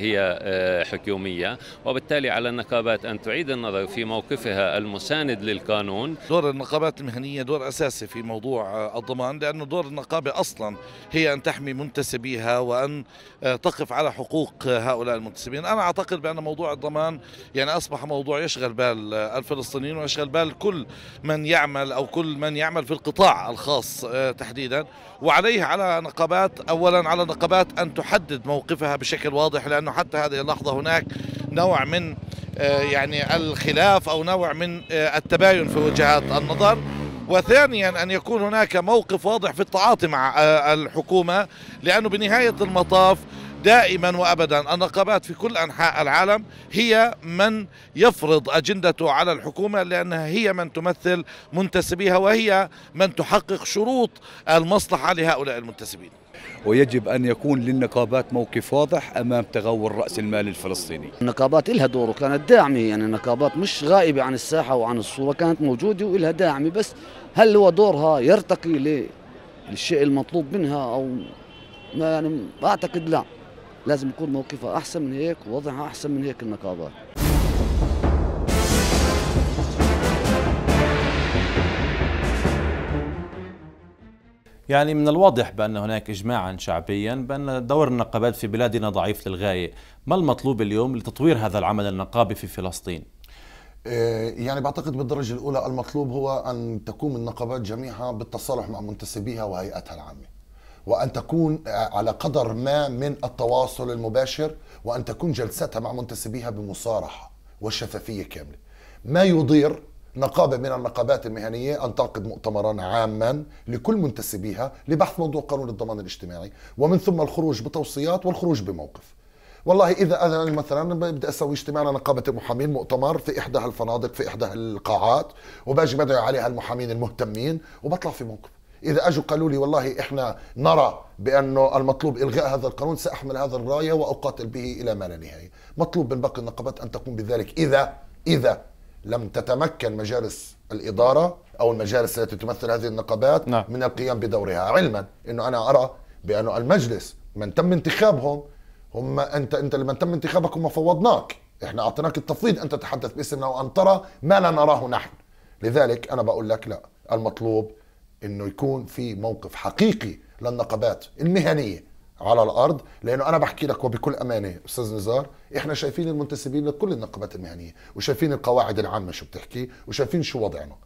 A: هي آه، حكومية وبالتالي على النقابات أن تعيد النظر في موقفها المساند للقانون
D: دور النقابات المهنية دور أساسي في موضوع آه، الضمان لأنه دور النقابة أصلا هي أن تحمي منتسبيها وأن آه، تقف على حقوق هؤلاء المنتسبين أنا أعتقد بأن موضوع الضمان يعني أصبح موضوع يشغل بال الفلسطينيين ويشغل بال كل من يعمل أو كل من يعمل في القطاع الخاص تحديدا وعليه على نقابات أولا على نقابات الانتخابات أن تحدد موقفها بشكل واضح لأنه حتى هذه اللحظة هناك نوع من آه، يعني الخلاف أو نوع من آه، التباين في وجهات النظر وثانيا أن يكون هناك موقف واضح في التعاطي مع آه، الحكومة لأنه بنهاية المطاف دائما وابدا النقابات في كل انحاء العالم هي من يفرض اجندته على الحكومه لانها هي من تمثل منتسبيها وهي من تحقق شروط
C: المصلحه
D: لهؤلاء المنتسبين ويجب أن يكون للنقابات موقف واضح
C: أمام تغول رأس المال الفلسطيني النقابات إلها دور وكانت داعمة يعني النقابات مش غائبة عن الساحة وعن الصورة كانت موجودة وإلها داعمة بس هل هو دورها يرتقي للشيء المطلوب منها أو ما يعني أعتقد لا لازم يكون موقفها أحسن من هيك ووضعها أحسن من هيك النقابات
A: يعني من الواضح بأن هناك إجماعا شعبيا بأن دور النقابات في بلادنا ضعيف للغاية ما المطلوب اليوم لتطوير هذا العمل النقابي في فلسطين؟
B: آه، يعني بعتقد بالدرجة الأولى المطلوب هو أن تقوم النقابات جميعها بالتصالح مع منتسبيها وهيئتها العامة وأن تكون آه، على قدر ما من التواصل المباشر وأن تكون جلستها مع منتسبيها بمصارحة والشفافية كاملة ما يضير نقابة من النقابات المهنية أن تعقد مؤتمرا عاما لكل منتسبيها لبحث موضوع قانون الضمان الاجتماعي ومن ثم الخروج بتوصيات والخروج بموقف والله اذا انا مثلا بدي اسوي اجتماع لنقابه المحامين مؤتمر في احدى هالفنادق في احدى هالقاعات وباجي بدعي عليها المحامين المهتمين وبطلع في موقف اذا اجوا قالوا لي والله احنا نرى بانه المطلوب الغاء هذا القانون ساحمل هذا الرايه واقاتل به الى ما لا نهايه مطلوب من باقي النقابات ان تقوم بذلك اذا اذا لم تتمكن مجالس الإدارة أو المجالس التي تمثل هذه النقابات نعم. من القيام بدورها علما أنه أنا أرى بأن المجلس من تم انتخابهم هم أنت أنت لمن تم انتخابك هم فوضناك احنا اعطيناك التفويض ان تتحدث باسمنا وان ترى ما لا نراه نحن لذلك انا بقول لك لا المطلوب انه يكون في موقف حقيقي للنقابات المهنيه على الارض لانه انا بحكي لك وبكل امانه استاذ نزار احنا شايفين المنتسبين لكل النقابات المهنيه وشايفين القواعد العامه شو بتحكي وشايفين شو وضعنا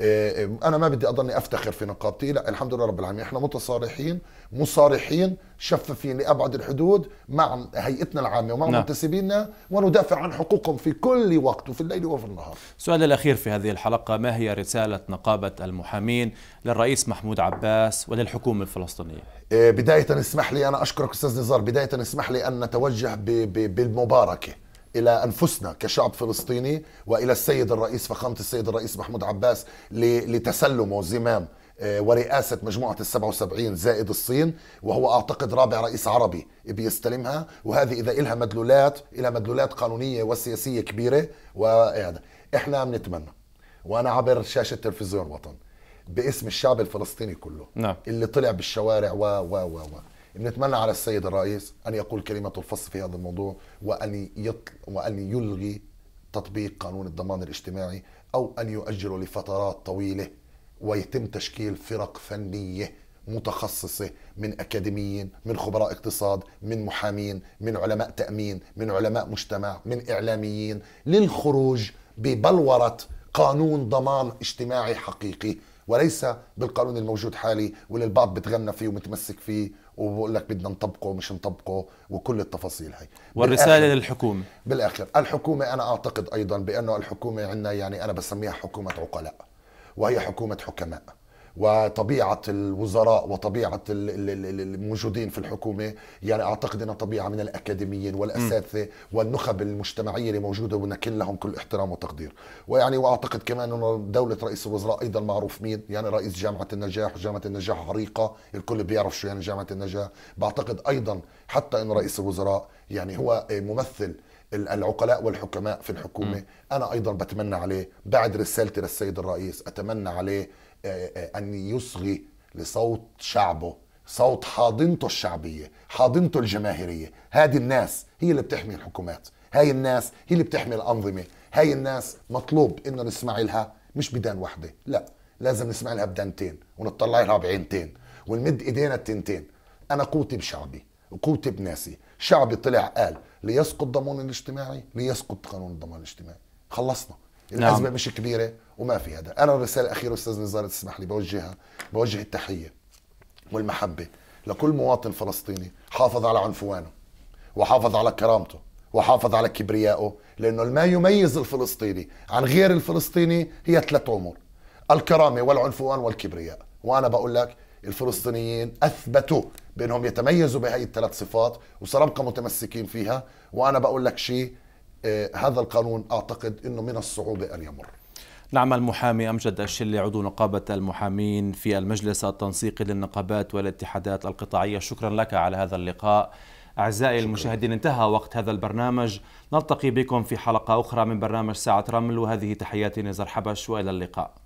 B: إيه، انا ما بدي اضلني افتخر في نقابتي لا الحمد لله رب العالمين احنا متصارحين مصارحين شفافين لابعد الحدود مع هيئتنا العامه ومع نعم. منتسبينا وندافع عن حقوقهم في كل وقت وفي الليل وفي النهار.
A: السؤال الاخير في هذه الحلقه ما هي رساله نقابه المحامين للرئيس محمود
B: عباس وللحكومه الفلسطينيه؟ إيه، بدايه اسمح لي انا اشكرك استاذ نزار بدايه اسمح لي ان نتوجه بالمباركه الى انفسنا كشعب فلسطيني والى السيد الرئيس فخامه السيد الرئيس محمود عباس لتسلمه زمام آه، ورئاسة مجموعة ال 77 زائد الصين وهو أعتقد رابع رئيس عربي بيستلمها وهذه إذا إلها مدلولات إلها مدلولات قانونية وسياسية كبيرة وهذا إحنا بنتمنى وأنا عبر شاشة تلفزيون وطن باسم الشعب الفلسطيني كله نعم. اللي طلع بالشوارع و و و, و. بنتمنى على السيد الرئيس أن يقول كلمة الفصل في هذا الموضوع وأن, يطل وأن يلغي تطبيق قانون الضمان الاجتماعي أو أن يؤجله لفترات طويلة ويتم تشكيل فرق فنية متخصصة من أكاديميين من خبراء اقتصاد من محامين من علماء تأمين من علماء مجتمع من إعلاميين للخروج ببلورة قانون ضمان اجتماعي حقيقي وليس بالقانون الموجود حالي واللي البعض بتغنى فيه ومتمسك فيه وبقول لك بدنا نطبقه مش نطبقه وكل التفاصيل هي والرساله بالآخر للحكومه بالاخر الحكومه انا اعتقد ايضا بانه الحكومه عندنا يعني انا بسميها حكومه عقلاء وهي حكومه حكماء وطبيعه الوزراء وطبيعه الموجودين في الحكومه يعني اعتقد انها طبيعه من الاكاديميين والاساتذه والنخب المجتمعيه اللي موجوده ونكن لهم كل احترام وتقدير ويعني واعتقد كمان انه دوله رئيس الوزراء ايضا معروف مين يعني رئيس جامعه النجاح جامعه النجاح عريقه الكل بيعرف شو يعني جامعه النجاح بعتقد ايضا حتى انه رئيس الوزراء يعني هو آه، ممثل العقلاء والحكماء في الحكومه م. انا ايضا بتمنى عليه بعد رسالتي للسيد الرئيس اتمنى عليه أن يصغي لصوت شعبه صوت حاضنته الشعبية حاضنته الجماهيرية هذه الناس هي اللي بتحمي الحكومات هاي الناس هي اللي بتحمي الأنظمة هاي الناس مطلوب إنه نسمع لها مش بدان واحدة لا لازم نسمع لها بدانتين ونطلع لها بعينتين ونمد إيدينا التنتين أنا قوتي بشعبي وقوتي بناسي شعبي طلع قال ليسقط ضمان الاجتماعي ليسقط قانون الضمان الاجتماعي خلصنا نعم. الأزمة نعم. مش كبيرة وما في هذا انا الرساله الاخيره استاذ نزار تسمح لي بوجهها بوجه التحيه والمحبه لكل مواطن فلسطيني حافظ على عنفوانه وحافظ على كرامته وحافظ على كبريائه لانه ما يميز الفلسطيني عن غير الفلسطيني هي ثلاث امور الكرامه والعنفوان والكبرياء وانا بقول لك الفلسطينيين اثبتوا بانهم يتميزوا بهي الثلاث صفات وسنبقى متمسكين فيها وانا بقول لك شيء آه هذا القانون اعتقد انه من الصعوبه ان يمر
A: نعم المحامي أمجد الشلي عضو نقابة المحامين في المجلس التنسيقي للنقابات والاتحادات القطاعية شكرا لك على هذا اللقاء أعزائي شكرا. المشاهدين انتهى وقت هذا البرنامج نلتقي بكم في حلقة أخرى من برنامج ساعة رمل وهذه تحياتي نزار حبش وإلى اللقاء